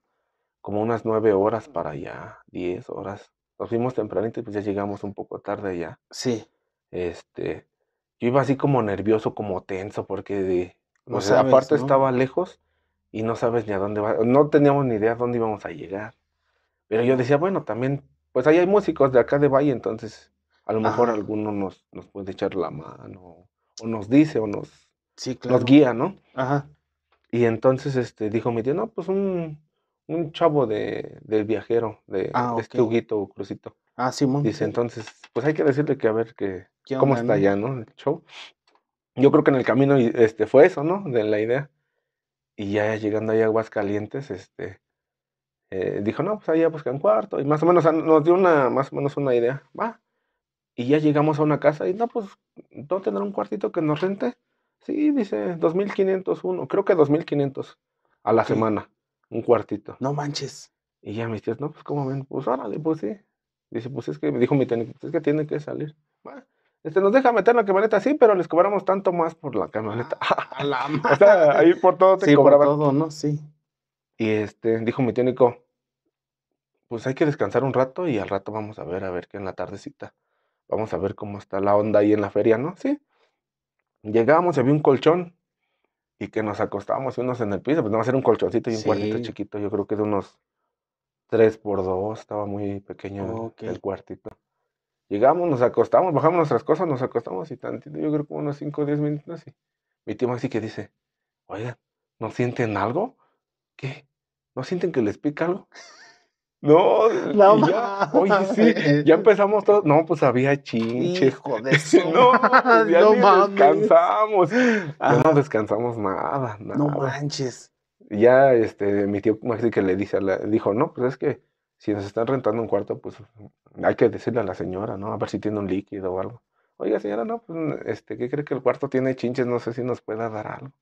como unas nueve horas para allá, diez horas. Nos fuimos tempranito y pues ya llegamos un poco tarde ya Sí. Este, yo iba así como nervioso, como tenso, porque o aparte estaba lejos y no sabes ni a dónde va, no teníamos ni idea dónde íbamos a llegar. Pero yo decía, bueno, también, pues ahí hay músicos de acá de Valle, entonces a lo mejor alguno nos, nos puede echar la mano o nos dice o nos, nos guía, ¿no? Ajá. Y entonces este, dijo mi tío, no, pues un, un chavo de, del viajero, de, ah, este o Crucito. Ah, Simón. Dice, entonces, pues hay que decirle que a ver que, cómo está allá ¿no? El show. Yo creo que en el camino este, fue eso, ¿no? De la idea. Y ya llegando ahí a calientes este, eh, dijo, no, pues allá buscan cuarto. Y más o menos nos dio una, más o menos una idea. Va, y ya llegamos a una casa y no, pues, ¿no tendrá un cuartito que nos rente? Sí, dice 2501, creo que 2500 a la semana, un cuartito. No manches. Y ya mis tíos, no, pues, ¿cómo ven? Pues, órale, pues sí. Dice, pues es que, me dijo mi técnico, pues, es que tiene que salir. este, nos deja meter la camioneta, sí, pero les cobramos tanto más por la camioneta. Ah, la o sea, ahí por todo te sí, cobraban. Por todo, ¿no? Sí. Y este, dijo mi técnico, pues hay que descansar un rato y al rato vamos a ver, a ver qué en la tardecita vamos a ver cómo está la onda ahí en la feria, ¿no? Sí. Llegamos, había un colchón y que nos acostábamos unos en el piso, pues no va a ser un colchoncito y un cuartito chiquito, yo creo que de unos tres por dos. estaba muy pequeño el cuartito. Llegamos, nos acostamos, bajamos nuestras cosas, nos acostamos y tantito, yo creo que unos cinco o diez minutos así. mi tío así que dice, oigan, ¿no sienten algo? ¿Qué? ¿No sienten que les pica algo? No, ya, oye, sí, ya empezamos todos. No, pues había chinches. Hijo de no, pues, no descansamos. Ya no descansamos nada, No manches. Ya este, mi tío Maxi pues, que le dice dijo, no, pues es que si nos están rentando un cuarto, pues hay que decirle a la señora, ¿no? A ver si tiene un líquido o algo. Oiga, señora, no, pues, este, ¿qué cree que el cuarto tiene chinches? No sé si nos pueda dar algo.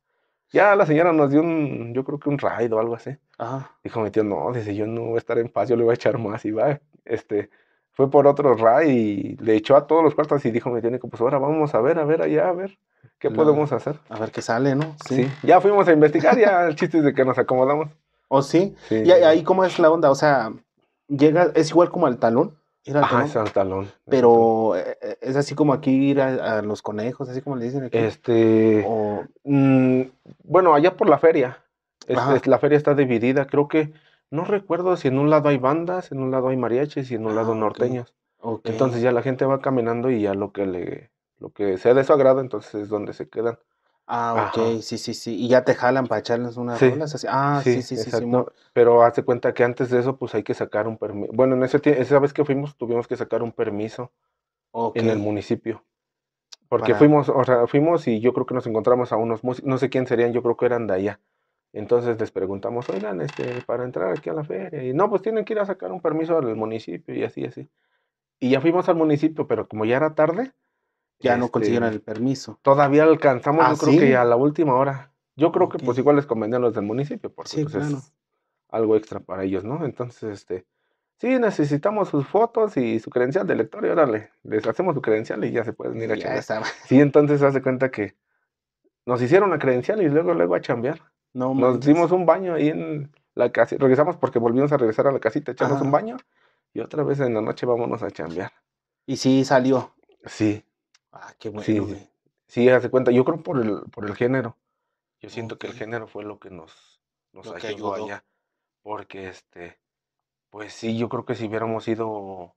Ya la señora nos dio un, yo creo que un raid o algo así. Ajá. Dijo mi tío, no, dice, yo no voy a estar en paz, yo le voy a echar más. Y va, este, fue por otro raid y le echó a todos los cuartos y dijo mi tío, pues ahora vamos a ver, a ver allá, a ver, ¿qué podemos hacer? A ver qué sale, ¿no? Sí. Ya fuimos a investigar, ya el chiste es de que nos acomodamos. ¿O oh, sí? sí? ¿Y ahí cómo es la onda? O sea, llega, es igual como al talón es Pero eh, eh, es así como aquí ir a, los conejos, así como le dicen aquí. Este. Mm, bueno, allá por la feria. la feria está dividida. Creo que no recuerdo si en un lado hay bandas, en un lado hay mariachis y en un lado ah, norteños. Entonces ya la gente va caminando y ya lo que le, lo que sea de su agrado, entonces es donde se quedan. Ah, ok, sí, sí, sí. Y ya te jalan para echarles unas sí. así. Ah, sí, sí, sí, sí, Pero hace cuenta que antes de eso, pues hay que sacar un permiso. Bueno, en ese esa vez que fuimos, tuvimos que sacar un permiso en el municipio. Porque fuimos, o sea, fuimos y yo creo que nos encontramos a unos no sé quién serían, yo creo que eran de allá. Entonces les preguntamos, oigan, este, para entrar aquí a la feria. Y no, pues tienen que ir a sacar un permiso al municipio y así, así. Y ya fuimos al municipio, pero como ya era tarde, ya no consiguieron este, el permiso. Todavía alcanzamos, ah, yo creo que a la última hora. Yo creo que pues igual les convenía a los del municipio, porque pues, es algo extra para ellos, ¿no? Entonces, este, sí, necesitamos sus fotos y su credencial de lector, y órale, les hacemos su credencial y ya se pueden ir a chambear. Sí, entonces se hace cuenta que nos hicieron la credencial y luego, luego a chambear. nos dimos un baño ahí en la casa, regresamos porque volvimos a regresar a la casita, echamos un baño y otra vez en la noche vámonos a chambear. Y sí salió. Sí, Ah, qué bueno. Sí, hace cuenta. Yo creo por el, por el género. Yo siento que el género fue lo que nos, nos ayudó, allá. Porque este, pues sí, yo creo que si hubiéramos ido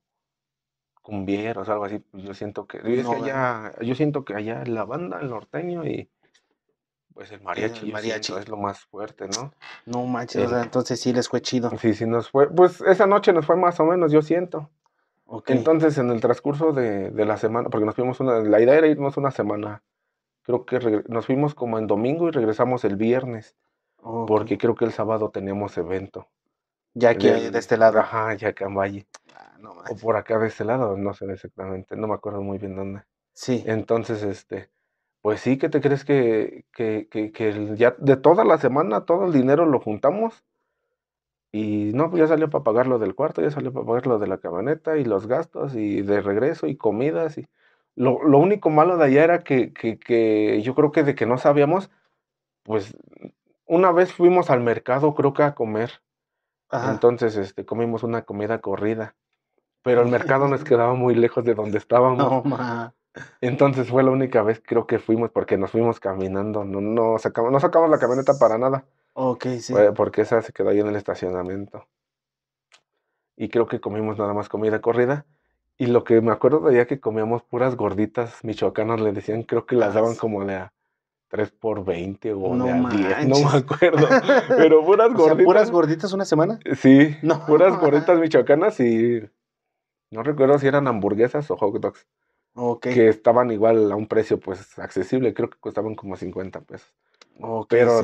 cumbieros o algo así, pues, yo siento que. Eh. allá, yo siento que allá la banda, el norteño y pues el mariachi, el mariachi. es lo más fuerte, ¿no? No manches, este entonces sí les fue chido. Sí, sí nos fue, pues esa noche nos fue más o menos, yo siento. Entonces, en el transcurso de, la semana, porque nos fuimos una, la idea era irnos una semana. Creo que nos fuimos como en domingo y regresamos el viernes, porque creo que el sábado tenemos evento. Ya aquí de, este lado. Ajá, ya acá en Valle. o por acá de este lado, no sé exactamente, no me acuerdo muy bien dónde. Sí. Entonces, este, pues sí, ¿qué te crees que, ya de toda la semana todo el dinero lo juntamos y no, pues ya salió para pagar lo del cuarto, ya salió para pagar lo de la camioneta y los gastos y de regreso y comidas. Y... Lo, lo único malo de allá era que, que, que, yo creo que de que no sabíamos, pues una vez fuimos al mercado creo que a comer. Entonces este, comimos una comida corrida, pero el mercado nos quedaba muy lejos de donde estábamos. Entonces fue la única vez creo que fuimos porque nos fuimos caminando, no, no, sacamos, no sacamos la camioneta para nada. Ok, sí. Porque esa se quedó ahí en el estacionamiento. Y creo que comimos nada más comida corrida. Y lo que me acuerdo de allá que comíamos puras gorditas michoacanas, le decían, creo que las ah, daban como de 3 por 20 o de 10, no me acuerdo. Pero puras gorditas. ¿Puras gorditas una semana? Sí, no. puras gorditas michoacanas y no recuerdo si eran hamburguesas o hot dogs. Ok. Que estaban igual a un precio pues accesible, creo que costaban como 50 pesos. Ok. pero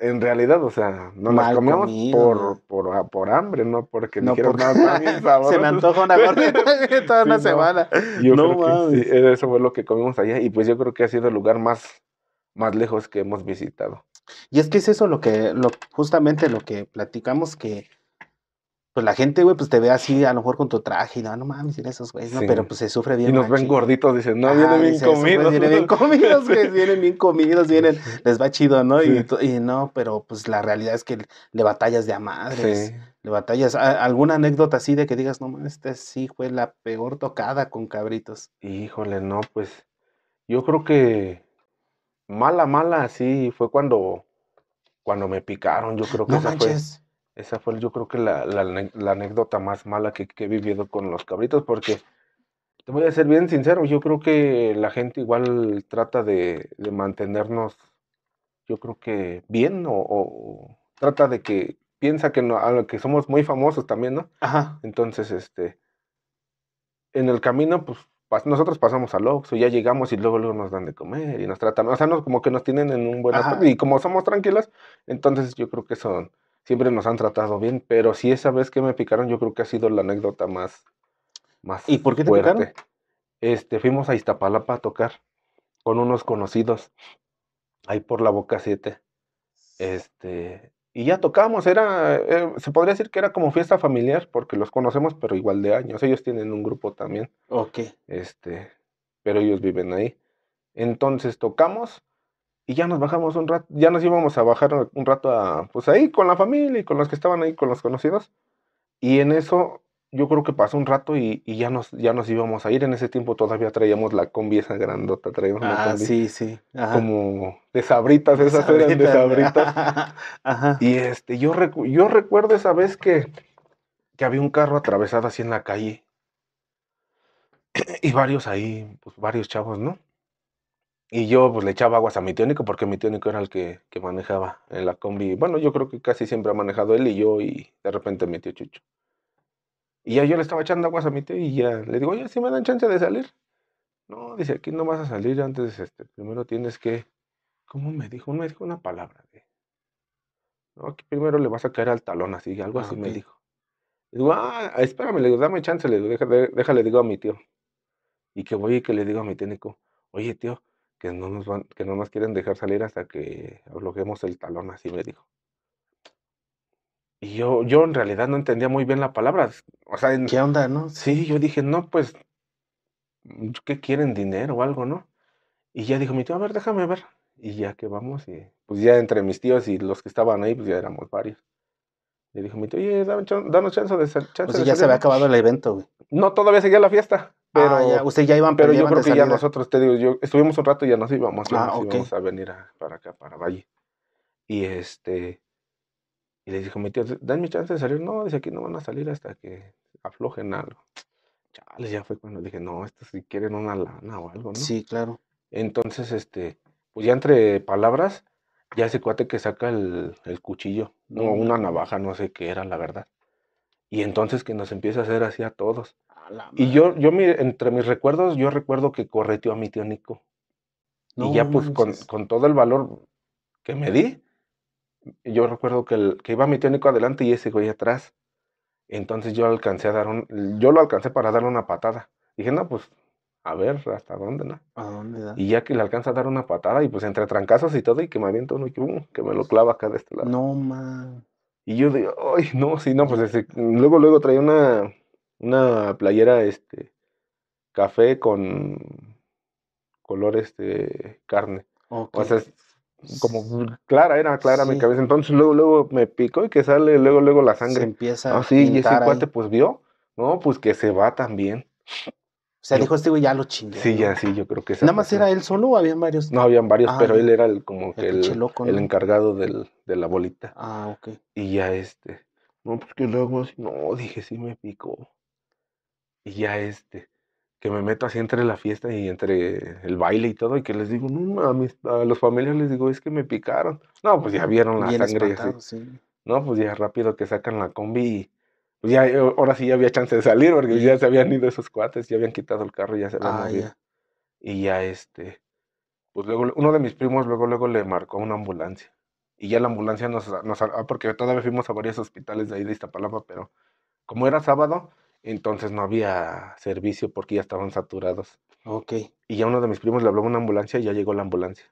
en realidad, o sea, no nos comemos por, por, ah, por hambre, no porque no quiero nada Se me antoja una gordita toda una semana. no sí, eh, eso fue lo que comimos allá y pues yo creo que ha sido el lugar más, más lejos que hemos visitado. Y es que es eso lo que, lo, justamente lo que platicamos que pues, la gente, güey, pues te ve así, a lo mejor con tu traje, y no, no mames, en esos güeyes, no, pero pues se sufre bien. Y nos ven gorditos, dicen, no, vienen bien comidos. Vienen bien comidos, güey, vienen bien comidos, vienen, les va chido, ¿no? Y, no, pero pues la realidad es que le batallas de a madres. Sí. Le batallas. ¿Alguna anécdota así de que digas, no mames, esta sí fue la peor tocada con cabritos? Híjole, no, pues yo creo que mala, mala, sí, fue cuando, cuando me picaron, yo creo que no esa fue. Esa fue yo creo que la, anécdota más mala que, he vivido con los cabritos, porque te voy a ser bien sincero, yo creo que la gente igual trata de, mantenernos, yo creo que bien, o, trata de que piensa que, no, que somos muy famosos también, ¿no? Ajá. Entonces, este, en el camino, pues nosotros pasamos a o ya llegamos y luego, luego nos dan de comer y nos tratan, o sea, como que nos tienen en un buen aspecto y como somos tranquilas entonces yo creo que son siempre nos han tratado bien, pero si esa vez que me picaron, yo creo que ha sido la anécdota más, más ¿Y por qué te picaron? Este, fuimos a Iztapalapa a tocar con unos conocidos, ahí por la Boca 7. Este, y ya tocamos, era, eh, se podría decir que era como fiesta familiar, porque los conocemos, pero igual de años. Ellos tienen un grupo también. Ok. Este, pero ellos viven ahí. Entonces tocamos y ya nos bajamos un rato, ya nos íbamos a bajar un rato a, pues ahí con la familia y con los que estaban ahí, con los conocidos. Y en eso yo creo que pasó un rato y, ya, nos, ya nos íbamos a ir. En ese tiempo todavía traíamos la combi esa grandota, traíamos ah, sí, sí. Como de sabritas, esas eran de sabritas. Ajá. Y este, yo, yo recuerdo esa vez que, que había un carro atravesado así en la calle. y varios ahí, pues varios chavos, ¿no? y yo pues le echaba aguas a mi Nico porque mi Nico era el que, que, manejaba en la combi. Bueno, yo creo que casi siempre ha manejado él y yo y de repente mi tío Chucho. Y ya yo le estaba echando aguas a mi tío y ya le digo, oye, si ¿sí me dan chance de salir. No, dice, aquí no vas a salir antes, este, primero tienes que, ¿cómo me dijo? Me dijo una palabra. no, aquí primero le vas a caer al talón así, algo ah, así me dijo. digo, ah, espérame, le digo, dame chance, le digo, déjale, déjale, digo a mi tío. Y que voy y que le digo a mi técnico, oye tío, que no nos van, que nos quieren dejar salir hasta que bloqueemos el talón, así me dijo. Y yo, yo en realidad no entendía muy bien la palabra. O sea, ¿qué onda, no? Sí, yo dije, no, pues, mm, ¿qué quieren? ¿Dinero o algo, no? Y ya dijo mi tío, a ver, déjame ver. Y ya que vamos, y pues ya entre mis tíos y los que estaban ahí, pues ya éramos varios. Y dijo mi tío, oye, danos chance de chance Pues ya se había acabado el evento, güey. No, todavía seguía la fiesta. Pero, ah, ya, usted ya iban Pero yo creo que ya nosotros, te digo, yo estuvimos un rato y ya nos íbamos, ah, íbamos a venir para acá, para Valle. Y este, y le dijo mi tío, mi chance de salir. No, dice aquí no van a salir hasta que aflojen algo. chales ya fue cuando dije, no, esto si quieren una lana o algo, ¿no? Sí, claro. Entonces, este, pues ya entre palabras, ya ese cuate que saca el, el cuchillo, no, una navaja, no sé qué era, la verdad. Y entonces que nos empieza a hacer así a todos. Y yo, yo entre mis recuerdos, yo recuerdo que correteó a mi tío Nico. y ya pues con, con, todo el valor que me di, yo recuerdo que, el, que iba mi tío Nico adelante y ese güey atrás. Entonces yo alcancé a dar un, yo lo alcancé para darle una patada. Dije, no, pues, a ver, ¿hasta dónde, no? dónde Y ya que le alcanza a dar una patada, y pues entre trancazos y todo, y que me avienta uno y que, uh, me lo clava acá de este lado. No, man. Y yo digo, ay, no, sí, no, pues luego, luego traía una, una playera este café con color este carne. O sea, como clara, era clara mi cabeza. Entonces luego, luego me picó y que sale luego, luego la sangre. Se empieza ah, sí, y ese cuate pues vio, no, pues que se va también. O sea, dijo este güey, ya lo chingue Sí, ya, sí, yo creo que sí. ¿Nada más era él solo o habían varios? No, habían varios, ah, pero él era el, como el, el, encargado del, de la bolita. Ah, ok. Y ya este. No, pues que luego, no, dije, sí me picó. Y ya este, que me meto así entre la fiesta y entre el baile y todo, y que les digo, no, a, mis, a los familiares les digo, es que me picaron. No, pues ya vieron la sangre No, pues ya rápido que sacan la combi y pues ya, ahora sí ya había chance de salir, porque ya se habían ido esos cuates, ya habían quitado el carro y ya se habían ah, Y ya este, pues luego uno de mis primos luego, luego le marcó una ambulancia. Y ya la ambulancia nos, nos ah, porque todavía fuimos a varios hospitales de ahí de Iztapalapa, pero como era sábado, entonces no había servicio porque ya estaban saturados. Ok. Y ya uno de mis primos le habló a una ambulancia y ya llegó la ambulancia.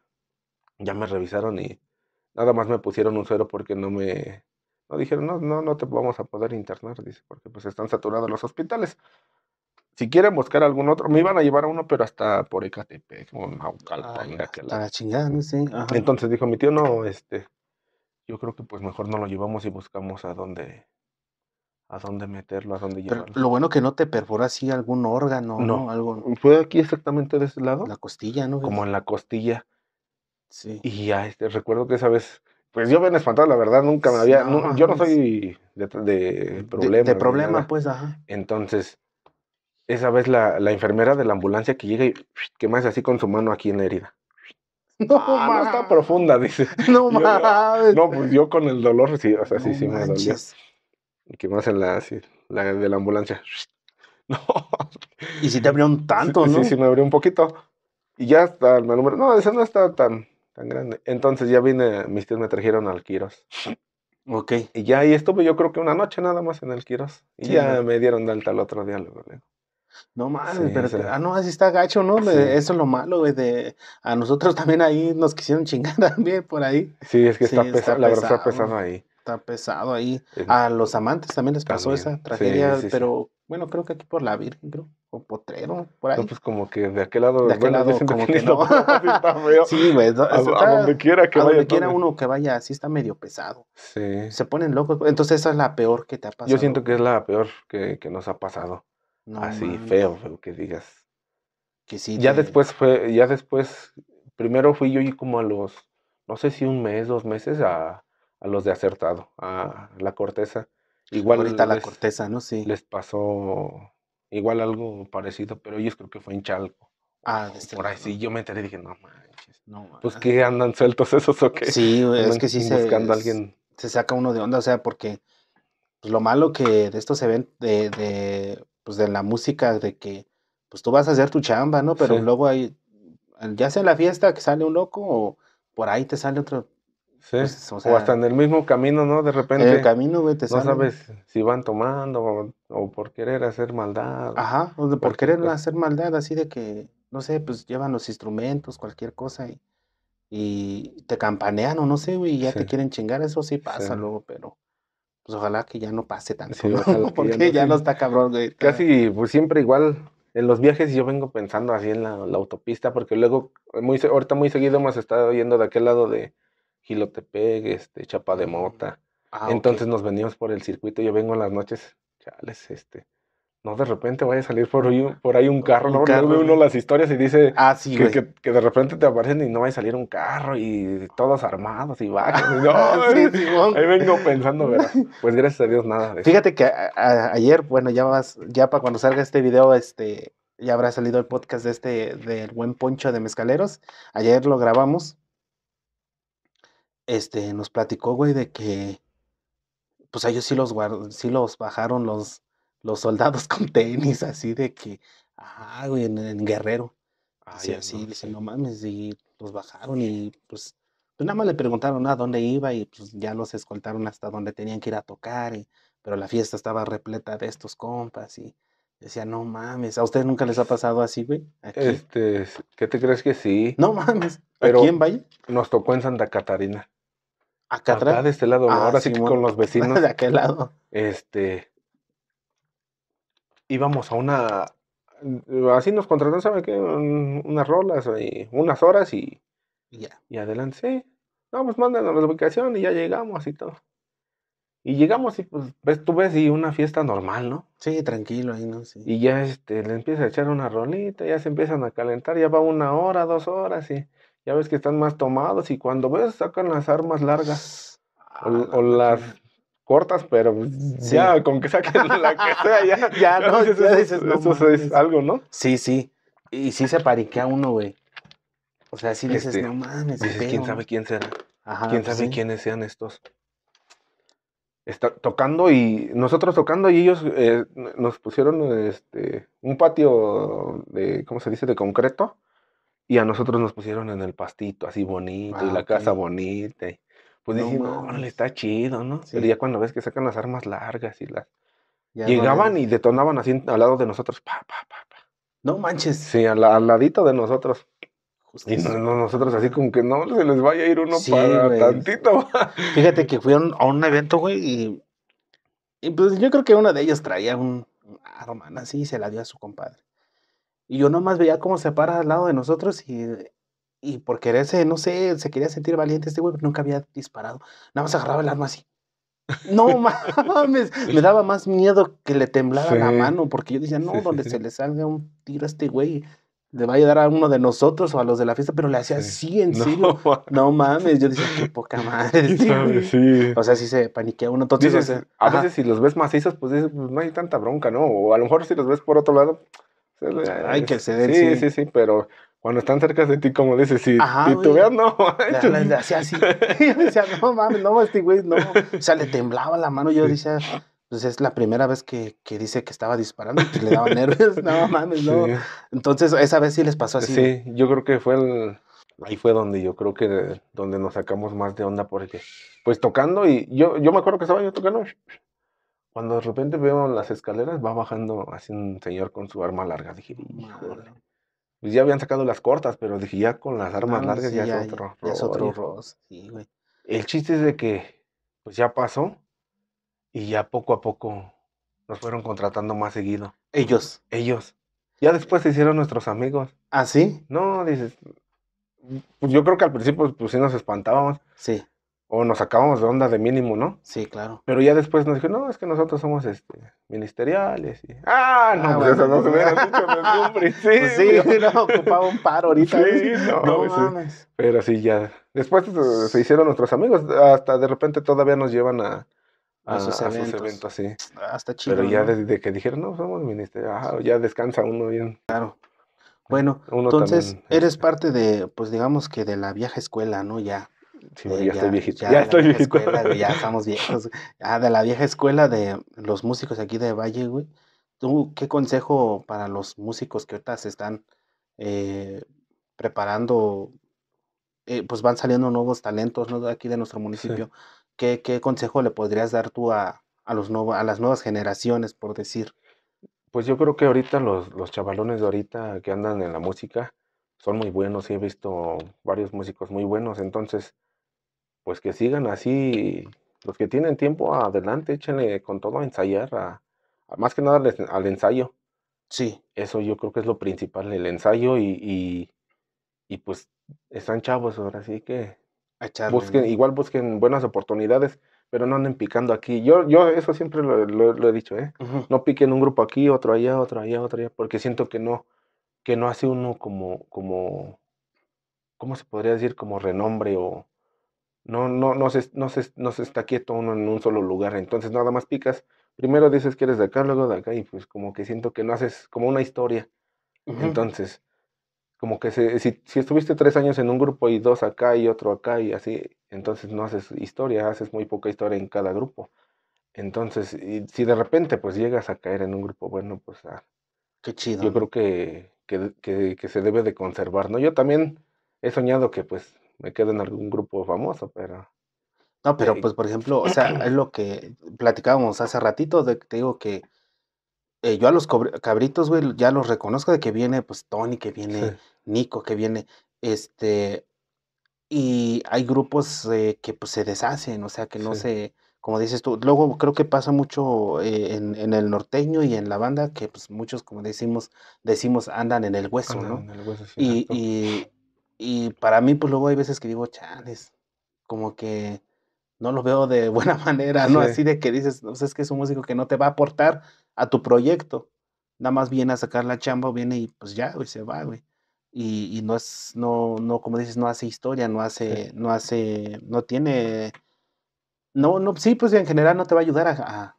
Ya me revisaron y nada más me pusieron un suero porque no me... No dijeron, no, no, no te vamos a poder internar, dice, porque pues están saturados los hospitales. Si quieren buscar algún otro, me iban a llevar a uno, pero hasta por Ecatepec, en ah, no sé. Entonces dijo mi tío, no, este, yo creo que pues mejor no lo llevamos y buscamos a dónde a dónde meterlo, a dónde llevarlo. lo bueno que no te perfora así algún órgano, ¿no? Algo... Fue mm, aquí exactamente de ese lado. La costilla, ¿no? Como en la costilla. Sí. Y ya, ah, este, recuerdo que esa vez, pues yo bien espantado, la verdad, nunca me había, yo no soy de, de problema. De, problema, pues, ajá. Entonces, esa vez la, la, enfermera de la ambulancia que llega y que así con su mano aquí en la herida. No, ah, está profunda, dice. No yo, No, pues yo con el dolor, sí, o sea, sí, sí me dolió que más en la, de la ambulancia. Y si te abrió un tanto, sí, ¿no? Sí, sí, me abrió un poquito. Y ya está, el número No, esa no está tan, tan grande. Entonces ya vine, mis tíos me trajeron al Quiros. Ok. Y ya ahí estuve yo creo que una noche nada más en el Quiros. Y ya me dieron de alta el otro día ¿no? No mames, pero ah, no, así está gacho, ¿no? Eso es lo malo, güey, de a nosotros también ahí nos quisieron chingar también por ahí. Sí, es que está, pesado, la verdad está pesado ahí pesado ahí. Eh, a los amantes también les pasó esa tragedia, pero bueno, creo que aquí por la Virgen, creo. O potrero, por ahí. No, pues como que de aquel lado, de aquel lado como que no. sí, güey. a, donde quiera que a Donde quiera uno que vaya, así está medio pesado. Sí. Se ponen locos. Entonces, esa es la peor que te ha pasado. Yo siento que es la peor que, nos ha pasado. así, feo, feo, que digas. Que sí. Ya después fue, ya después, primero fui yo y como a los, no sé si un mes, dos meses a, a los de acertado, a la corteza. Igual Ahorita la corteza, ¿no? Sí. Les pasó igual algo parecido, pero ellos creo que fue en Chalco. Ah, de este Por ahí sí, yo me enteré y dije, no manches. No Pues que andan sueltos esos o qué. Sí, es que sí se. alguien. Se saca uno de onda, o sea, porque pues, lo malo que de estos eventos, de, de, pues, de la música, de que pues tú vas a hacer tu chamba, ¿no? Pero luego hay, ya sea en la fiesta que sale un loco o por ahí te sale otro pues, o, hasta en el mismo camino, ¿no? De repente. el camino, güey, te No sabes si van tomando o, por querer hacer maldad. Ajá, o por, querer hacer maldad, así de que, no sé, pues llevan los instrumentos, cualquier cosa y, te campanean o no sé, güey, y ya te quieren chingar. Eso sí pasa luego, pero pues ojalá que ya no pase tanto, porque ya no, está cabrón, güey. Casi, pues siempre igual. En los viajes yo vengo pensando así en la, autopista, porque luego, muy, ahorita muy seguido hemos estado yendo de aquel lado de, Gilotepec, este, mm. Chapa de Mota. Ah, Entonces nos veníamos por el circuito, yo vengo en las noches, chales, este, no de repente vaya a salir por ahí, por un carro, ¿no? Carro, uno las historias y dice ah, sí, que, de repente te aparecen y no va a salir un carro y todos armados y vacas. no, sí, sí, ahí vengo pensando, ¿verdad? Pues gracias a Dios nada. Fíjate que ayer, bueno, ya vas, ya para cuando salga este video, este, ya habrá salido el podcast de este, del buen poncho de mezcaleros. Ayer lo grabamos este, nos platicó, güey, de que, pues ellos sí los, sí los bajaron los, los soldados con tenis, así de que, ah, güey, en, Guerrero. así, así, no, no mames, y los bajaron y pues, pues, nada más le preguntaron a dónde iba y pues ya los escoltaron hasta donde tenían que ir a tocar, y, pero la fiesta estaba repleta de estos compas y decía, no mames, ¿a ustedes nunca les ha pasado así, güey? Este, ¿qué te crees que sí? No mames, pero Nos tocó en Santa Catarina. Acá atrás. de este lado, ah, ahora sí, con los vecinos. de aquel lado. Este. Íbamos a una. Así nos contrataron, saben qué? unas rolas, y eh, unas horas y. ya. Y adelante, sí. No, pues mándanos la ubicación y ya llegamos y todo. Y llegamos y pues ves, tú ves y una fiesta normal, ¿no? Sí, tranquilo ahí, ¿no? Sí. Y ya este, le empieza a echar una rolita, ya se empiezan a calentar, ya va una hora, dos horas y ya ves que están más tomados y cuando ves sacan las armas largas ah, o, las cortas, pero ya con que saquen la que sea, ya, ya no, eso, eso, es algo, ¿no? Sí, sí. Y sí se pariquea uno, güey. O sea, sí dices, este, no mames. quién sabe quién será. Ajá, quién sabe quiénes sean estos. Está tocando y nosotros tocando y ellos eh, nos pusieron este un patio de, ¿cómo se dice? De concreto y a nosotros nos pusieron en el pastito, así bonito, y ah, la casa bonita. pues no no, le está chido, ¿no? El Pero ya cuando ves que sacan las armas largas y las... Llegaban y detonaban así al lado de nosotros. Pa, pa, pa, pa. No manches. Sí, al, ladito de nosotros. Y nosotros así como que no se les vaya a ir uno para tantito. Fíjate que fueron a un, evento, güey, y, pues yo creo que una de ellas traía un, arma, así y se la dio a su compadre. Y yo nomás veía cómo se para al lado de nosotros y, y por quererse, no sé, se quería sentir valiente este güey, pero nunca había disparado. Nada más agarraba el arma así. No mames, me daba más miedo que le temblara la mano, porque yo decía, no, donde se le salga un tiro a este güey, le va a ayudar a uno de nosotros o a los de la fiesta, pero le hacía así en serio. No, mames, yo decía, qué poca madre. o sea, sí se paniquea uno. Entonces, a veces si los ves macizos, pues, pues no hay tanta bronca, ¿no? O a lo mejor si los ves por otro lado, hay que ceder, sí. Sí, sí, pero cuando están cerca de ti, como dices, y tú titubeas, no. Le, hacía así. decía, no mames, no, este güey, no. O sea, le temblaba la mano. Yo decía, pues es la primera vez que, que dice que estaba disparando, que le daba nervios. No mames, no. Entonces, esa vez sí les pasó así. Sí, yo creo que fue el. Ahí fue donde yo creo que donde nos sacamos más de onda porque, pues tocando y yo, yo me acuerdo que estaba yo tocando cuando de repente veo las escaleras, va bajando así un señor con su arma larga. Dije, híjole. Pues ya habían sacado las cortas, pero dije, ya con las armas ah, largas ya, es otro ya, es otro El chiste es de que, pues ya pasó y ya poco a poco nos fueron contratando más seguido. Ellos. Ellos. Ya después se hicieron nuestros amigos. ¿Ah, sí? No, dices. Pues yo creo que al principio, pues sí nos espantábamos. Sí o nos sacábamos de onda de mínimo, ¿no? Sí, claro. Pero ya después nos dijeron, no, es que nosotros somos este, ministeriales. Ah, no, ah, pues eso no se hubiera pues, dicho desde un principio. Pues sí, no, ocupaba un par ahorita. Sí, ¿eh? no, pues Pero sí, ya. Después se hicieron nuestros amigos, hasta de repente todavía nos llevan a, a, sus, eventos. sí. Ah, chido. Pero ya desde que dijeron, no, somos ministeriales, ah, ya descansa uno bien. Claro. Bueno, entonces eres este. parte de, pues digamos que de la vieja escuela, ¿no? Ya ya, estoy viejito. Ya, estamos viejos. Ah, de la vieja escuela de los músicos aquí de Valle, güey. ¿Tú qué consejo para los músicos que ahorita se están eh, preparando? Eh, pues van saliendo nuevos talentos ¿no? aquí de nuestro municipio. ¿Qué, ¿Qué, consejo le podrías dar tú a, a los a las nuevas generaciones, por decir? Pues yo creo que ahorita los, los chavalones de ahorita que andan en la música son muy buenos. He visto varios músicos muy buenos. Entonces, pues que sigan así. Los que tienen tiempo, adelante, échenle con todo a ensayar, a, más que nada al, ensayo. Sí. Eso yo creo que es lo principal, el ensayo y, y, pues están chavos ahora, así que Echarle, busquen, igual busquen buenas oportunidades, pero no anden picando aquí. Yo, yo eso siempre lo, he dicho, ¿eh? No piquen un grupo aquí, otro allá, otro allá, otro allá, porque siento que no, que no hace uno como, como, ¿cómo se podría decir? Como renombre o, no, no, no, se, no, se, está quieto uno en un solo lugar. Entonces nada más picas. Primero dices que eres de acá, luego de acá, y pues como que siento que no haces como una historia. Entonces, como que si, si, estuviste tres años en un grupo y dos acá y otro acá y así, entonces no haces historia, haces muy poca historia en cada grupo. Entonces, y si de repente pues llegas a caer en un grupo, bueno, pues ah, Qué chido. Yo creo que, que, se debe de conservar, ¿no? Yo también he soñado que pues me quedo en algún grupo famoso, pero... No, pero eh, pues por ejemplo, o sea, es lo que platicábamos hace ratito, te digo que eh, yo a los cabritos, güey, ya los reconozco de que viene pues Tony, que viene Nico, que viene, este, y hay grupos que pues se deshacen, o sea, que no se, como dices tú, luego creo que pasa mucho eh, en, el norteño y en la banda, que pues muchos, como decimos, decimos andan en el hueso, ¿no? y, y para mí, pues luego hay veces que digo, chales, como que no lo veo de buena manera, ¿no? Así de que dices, no, pues, sé, es que es un músico que no te va a aportar a tu proyecto. Nada más viene a sacar la chamba, viene y pues ya, güey, se va, güey. Y, no es, no, no, como dices, no hace historia, no hace, no hace, no tiene, no, no, sí, pues en general no te va a ayudar a,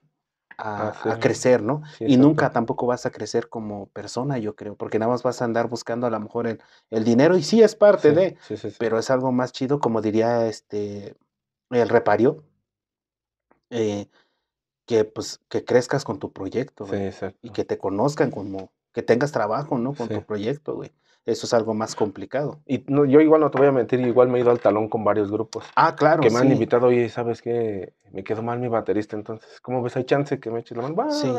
a, crecer, ¿no? y nunca tampoco vas a crecer como persona, yo creo, porque nada más vas a andar buscando a lo mejor el, el dinero y sí es parte de, pero es algo más chido, como diría este, el repario. Eh, que pues que crezcas con tu proyecto, y que te conozcan como que tengas trabajo, ¿no? Con tu proyecto, güey eso es algo más complicado. Y no, yo igual no te voy a mentir, igual me he ido al talón con varios grupos. Ah, claro. Que me han invitado y sabes que me quedó mal mi baterista, entonces, ¿cómo ves? Hay chance que me eches la mano. sí.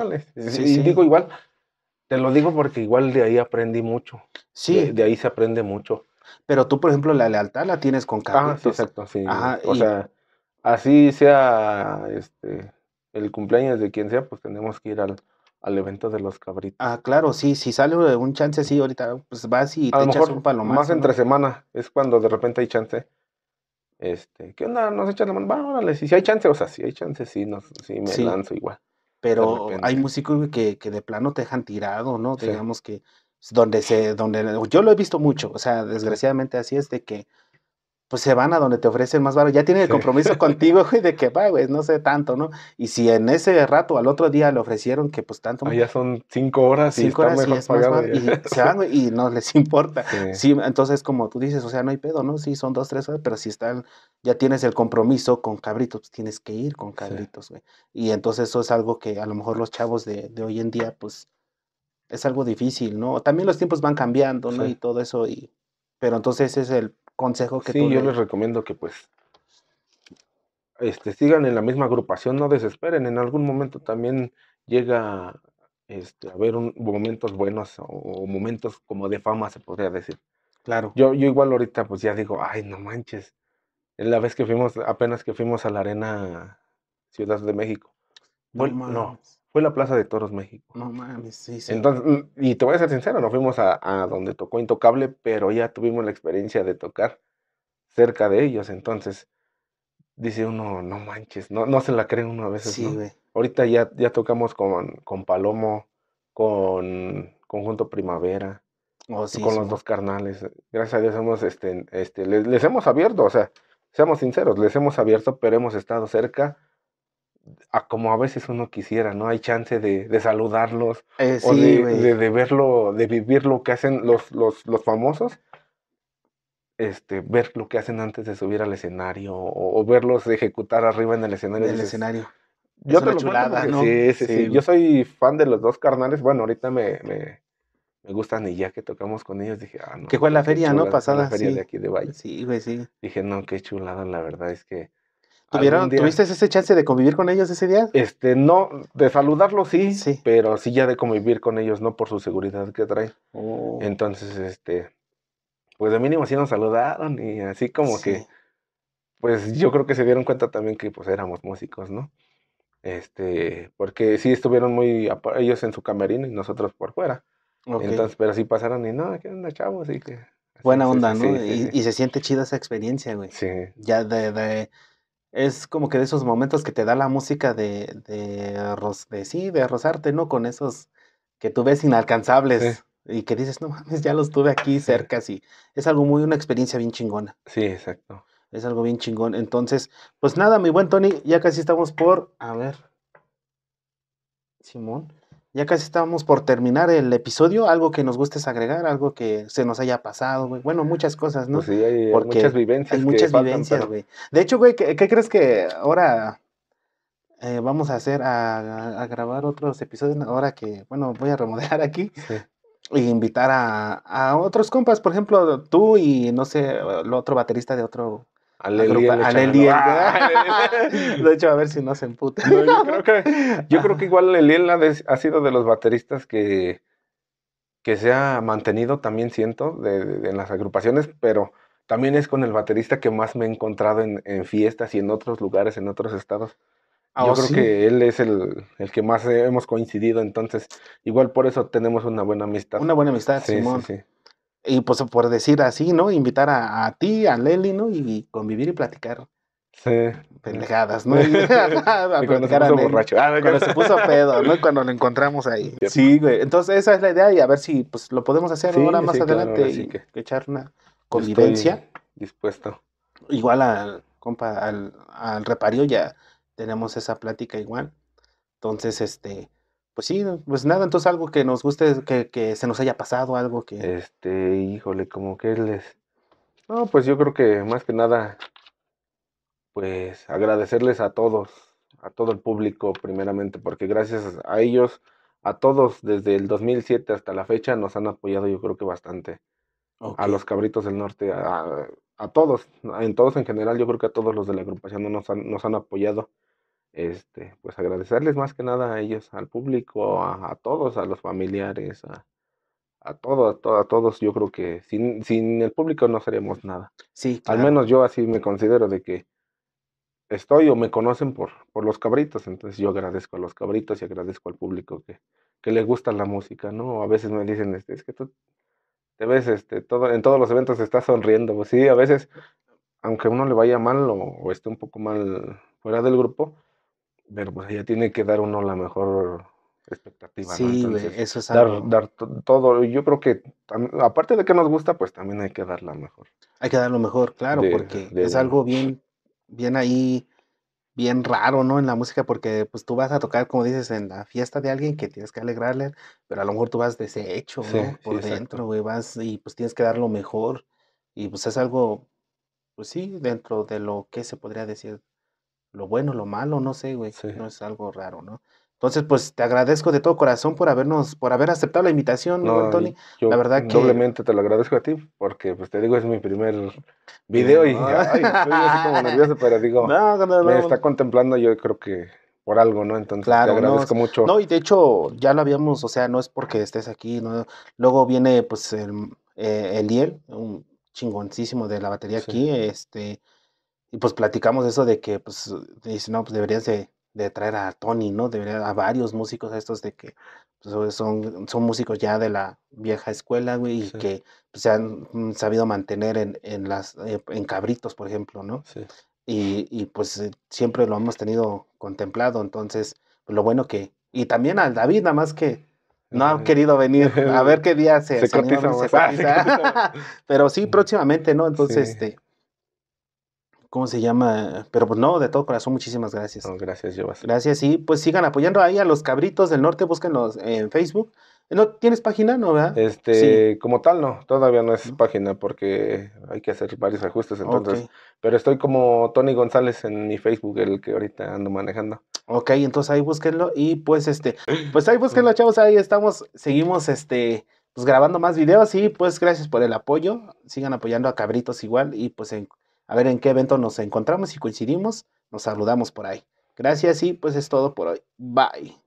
y digo igual, te lo digo porque igual de ahí aprendí mucho. Sí. De, ahí se aprende mucho. Pero tú, por ejemplo, la lealtad la tienes con cada Ah, sí, exacto, sí. o sea, así sea este, el cumpleaños de quien sea, pues tenemos que ir al, al evento de los cabritos. Ah, claro, sí, si sale un chance sí ahorita, pues vas y te echas Más entre semana, es cuando de repente hay chance. Este, ¿qué onda? Nos echan la mano, va, si, hay chance, o sea, si hay chance, sí, sí me lanzo igual. Pero hay músicos que, que, de plano te dejan tirado, ¿no? Digamos que pues, donde se, donde yo lo he visto mucho, o sea, desgraciadamente así es de que pues se van a donde te ofrecen más barato. Ya tienen el compromiso contigo, güey, de que, va, güey, no sé tanto, ¿no? Y si en ese rato, al otro día, le ofrecieron que, pues, tanto... Ah, ya son cinco horas y cinco horas mejor y y se van, y no les importa. Sí. entonces, como tú dices, o sea, no hay pedo, ¿no? Sí, son dos, tres horas, pero si están, ya tienes el compromiso con cabritos, pues, tienes que ir con cabritos, güey. Y entonces eso es algo que a lo mejor los chavos de, de hoy en día, pues, es algo difícil, ¿no? También los tiempos van cambiando, ¿no? Y todo eso, y... Pero entonces es el consejo que sí, yo les recomiendo que pues este, sigan en la misma agrupación, no desesperen, en algún momento también llega este, a haber un, momentos buenos o, momentos como de fama, se podría decir. Claro. Yo, yo igual ahorita pues ya digo, ay, no manches, la vez que fuimos, apenas que fuimos a la arena Ciudad de México. bueno, no fue la Plaza de Toros México. No mames, sí, Entonces, mm, y te voy a ser sincero, no fuimos a, donde tocó Intocable, pero ya tuvimos la experiencia de tocar cerca de ellos. Entonces, dice uno, no manches, no, no se la creen uno a veces. Sí, Ahorita ya, ya tocamos con, con Palomo, con Conjunto Primavera. Oh, con los dos carnales. Gracias a Dios hemos, este, este, les hemos abierto, o sea, seamos sinceros, les hemos abierto, pero hemos estado cerca a como a veces uno quisiera, ¿no? Hay chance de, de saludarlos eh, o de, de, verlo, de vivir lo que hacen los, los, los, famosos, este, ver lo que hacen antes de subir al escenario o, verlos ejecutar arriba en el escenario. del escenario. Yo es chulada, ¿no? sí, sí, sí, Yo soy fan de los dos carnales. Bueno, ahorita me, me, me gustan y ya que tocamos con ellos dije, ah, no. Que fue la feria, ¿no? Pasada. La feria de aquí de Valle. Sí, güey, sí. Dije, no, qué chulada, la verdad es que ¿Tuviste ese chance de convivir con ellos ese día? Este, no, de saludarlos sí, sí. pero sí ya de convivir con ellos, no por su seguridad que traen. Oh. Entonces, este, pues de mínimo sí nos saludaron y así como que, pues yo creo que se dieron cuenta también que pues éramos músicos, ¿no? Este, porque sí estuvieron muy, ellos en su camerino y nosotros por fuera. Entonces, pero sí pasaron y no, ¿qué onda, chavos? Y que... Buena onda, ¿no? y, se siente chida esa experiencia, güey. Sí. Ya de, es como que de esos momentos que te da la música de, de, de sí, de rozarte, ¿no? Con esos que tú ves inalcanzables y que dices, no mames, ya los tuve aquí cerca, sí. Es algo muy, una experiencia bien chingona. Sí, exacto. Es algo bien chingón. Entonces, pues nada, mi buen Tony, ya casi estamos por, a ver, Simón, ya casi estábamos por terminar el episodio. Algo que nos gustes agregar, algo que se nos haya pasado, güey. Bueno, muchas cosas, pues ¿no? sí, hay muchas vivencias. Hay muchas vivencias, güey. De hecho, güey, ¿qué, crees que ahora eh, vamos a hacer? A, grabar otros episodios. Ahora que, bueno, voy a remodelar aquí. e invitar a, a otros compas, por ejemplo, tú y no sé, el otro baterista de otro a Aleliel. lo de hecho, a ver si no se emputa. yo, creo que, igual Aleliel ha, ha, sido de los bateristas que, que se ha mantenido también, siento, de, en las agrupaciones, pero también es con el baterista que más me he encontrado en, en fiestas y en otros lugares, en otros estados. Ah, yo ¿oh, creo que él es el, el, que más hemos coincidido, entonces igual por eso tenemos una buena amistad. Una buena amistad, sí, Simón. Sí, y pues por decir así, ¿no? Invitar a, ti, a Leli, ¿no? Y convivir y platicar. Sí. Pendejadas, ¿no? Ah, cuando se puso borracho. cuando se puso pedo, ¿no? Cuando lo encontramos ahí. Sí, güey. Entonces, esa es la idea y a ver si pues lo podemos hacer ahora más adelante y echar una convivencia. dispuesto. Igual al compa, al, al repario ya tenemos esa plática igual. Entonces, este, pues sí, pues nada, entonces algo que nos guste, que, que se nos haya pasado, algo que... Este, híjole, como que les... No, pues yo creo que más que nada, pues agradecerles a todos, a todo el público primeramente, porque gracias a ellos, a todos desde el 2007 hasta la fecha nos han apoyado yo creo que bastante. A los cabritos del norte, a, a, todos, en todos en general, yo creo que a todos los de la agrupación nos han, nos han apoyado este, pues agradecerles más que nada a ellos, al público, a, todos, a los familiares, a, a todo, a, todos, yo creo que sin, sin el público no seríamos nada. Sí, Al menos yo así me considero de que estoy o me conocen por, por los cabritos, entonces yo agradezco a los cabritos y agradezco al público que, que le gusta la música, ¿no? A veces me dicen, este, es que tú te ves, este, todo, en todos los eventos estás sonriendo, pues sí, a veces, aunque uno le vaya mal o esté un poco mal fuera del grupo, pero pues ya tiene que dar uno la mejor expectativa. Sí, eso es algo... Dar, todo. Yo creo que, aparte de que nos gusta, pues también hay que dar la mejor. Hay que dar lo mejor, claro, porque es algo bien, bien ahí, bien raro, ¿no? En la música, porque pues tú vas a tocar, como dices, en la fiesta de alguien que tienes que alegrarle, pero a lo mejor tú vas deshecho, ¿no? Por dentro, y pues tienes que dar lo mejor. Y pues es algo, pues sí, dentro de lo que se podría decir lo bueno, lo malo, no sé, güey, no es algo raro, ¿no? Entonces, pues te agradezco de todo corazón por habernos, por haber aceptado la invitación, no, Tony. la verdad que. Doblemente te lo agradezco a ti, porque pues te digo, es mi primer video y estoy así como nervioso, pero digo, no, me está contemplando, yo creo que por algo, ¿no? Entonces te agradezco mucho. No, y de hecho, ya lo habíamos, o sea, no es porque estés aquí, ¿no? Luego viene, pues, el, eh, Eliel, un chingoncísimo de la batería aquí, este, y pues platicamos eso de que, pues, dice, no, pues deberías de, traer a Tony, ¿no? Debería a varios músicos estos de que pues, son, son músicos ya de la vieja escuela, güey, y que pues, se han mm, sabido mantener en, las, eh, en cabritos, por ejemplo, ¿no? Sí. Y, pues eh, siempre lo hemos tenido contemplado, entonces, pues, lo bueno que... Y también al David, nada más que no ha querido venir, a ver qué día se, se, Pero sí, próximamente, ¿no? Entonces, este ¿Cómo se llama? Pero pues no, de todo corazón, muchísimas gracias. No, gracias, Giovanni. Gracias, y pues sigan apoyando ahí a los cabritos del norte, búsquenlos en Facebook. ¿No tienes página, no, verdad? Este, como tal, no, todavía no es página porque hay que hacer varios ajustes entonces. Pero estoy como Tony González en mi Facebook, el que ahorita ando manejando. Ok, entonces ahí búsquenlo y pues este, pues ahí búsquenlo, chavos, ahí estamos, seguimos este, pues grabando más videos y pues gracias por el apoyo, sigan apoyando a Cabritos igual y pues en a ver en qué evento nos encontramos y coincidimos. Nos saludamos por ahí. Gracias y pues es todo por hoy. Bye.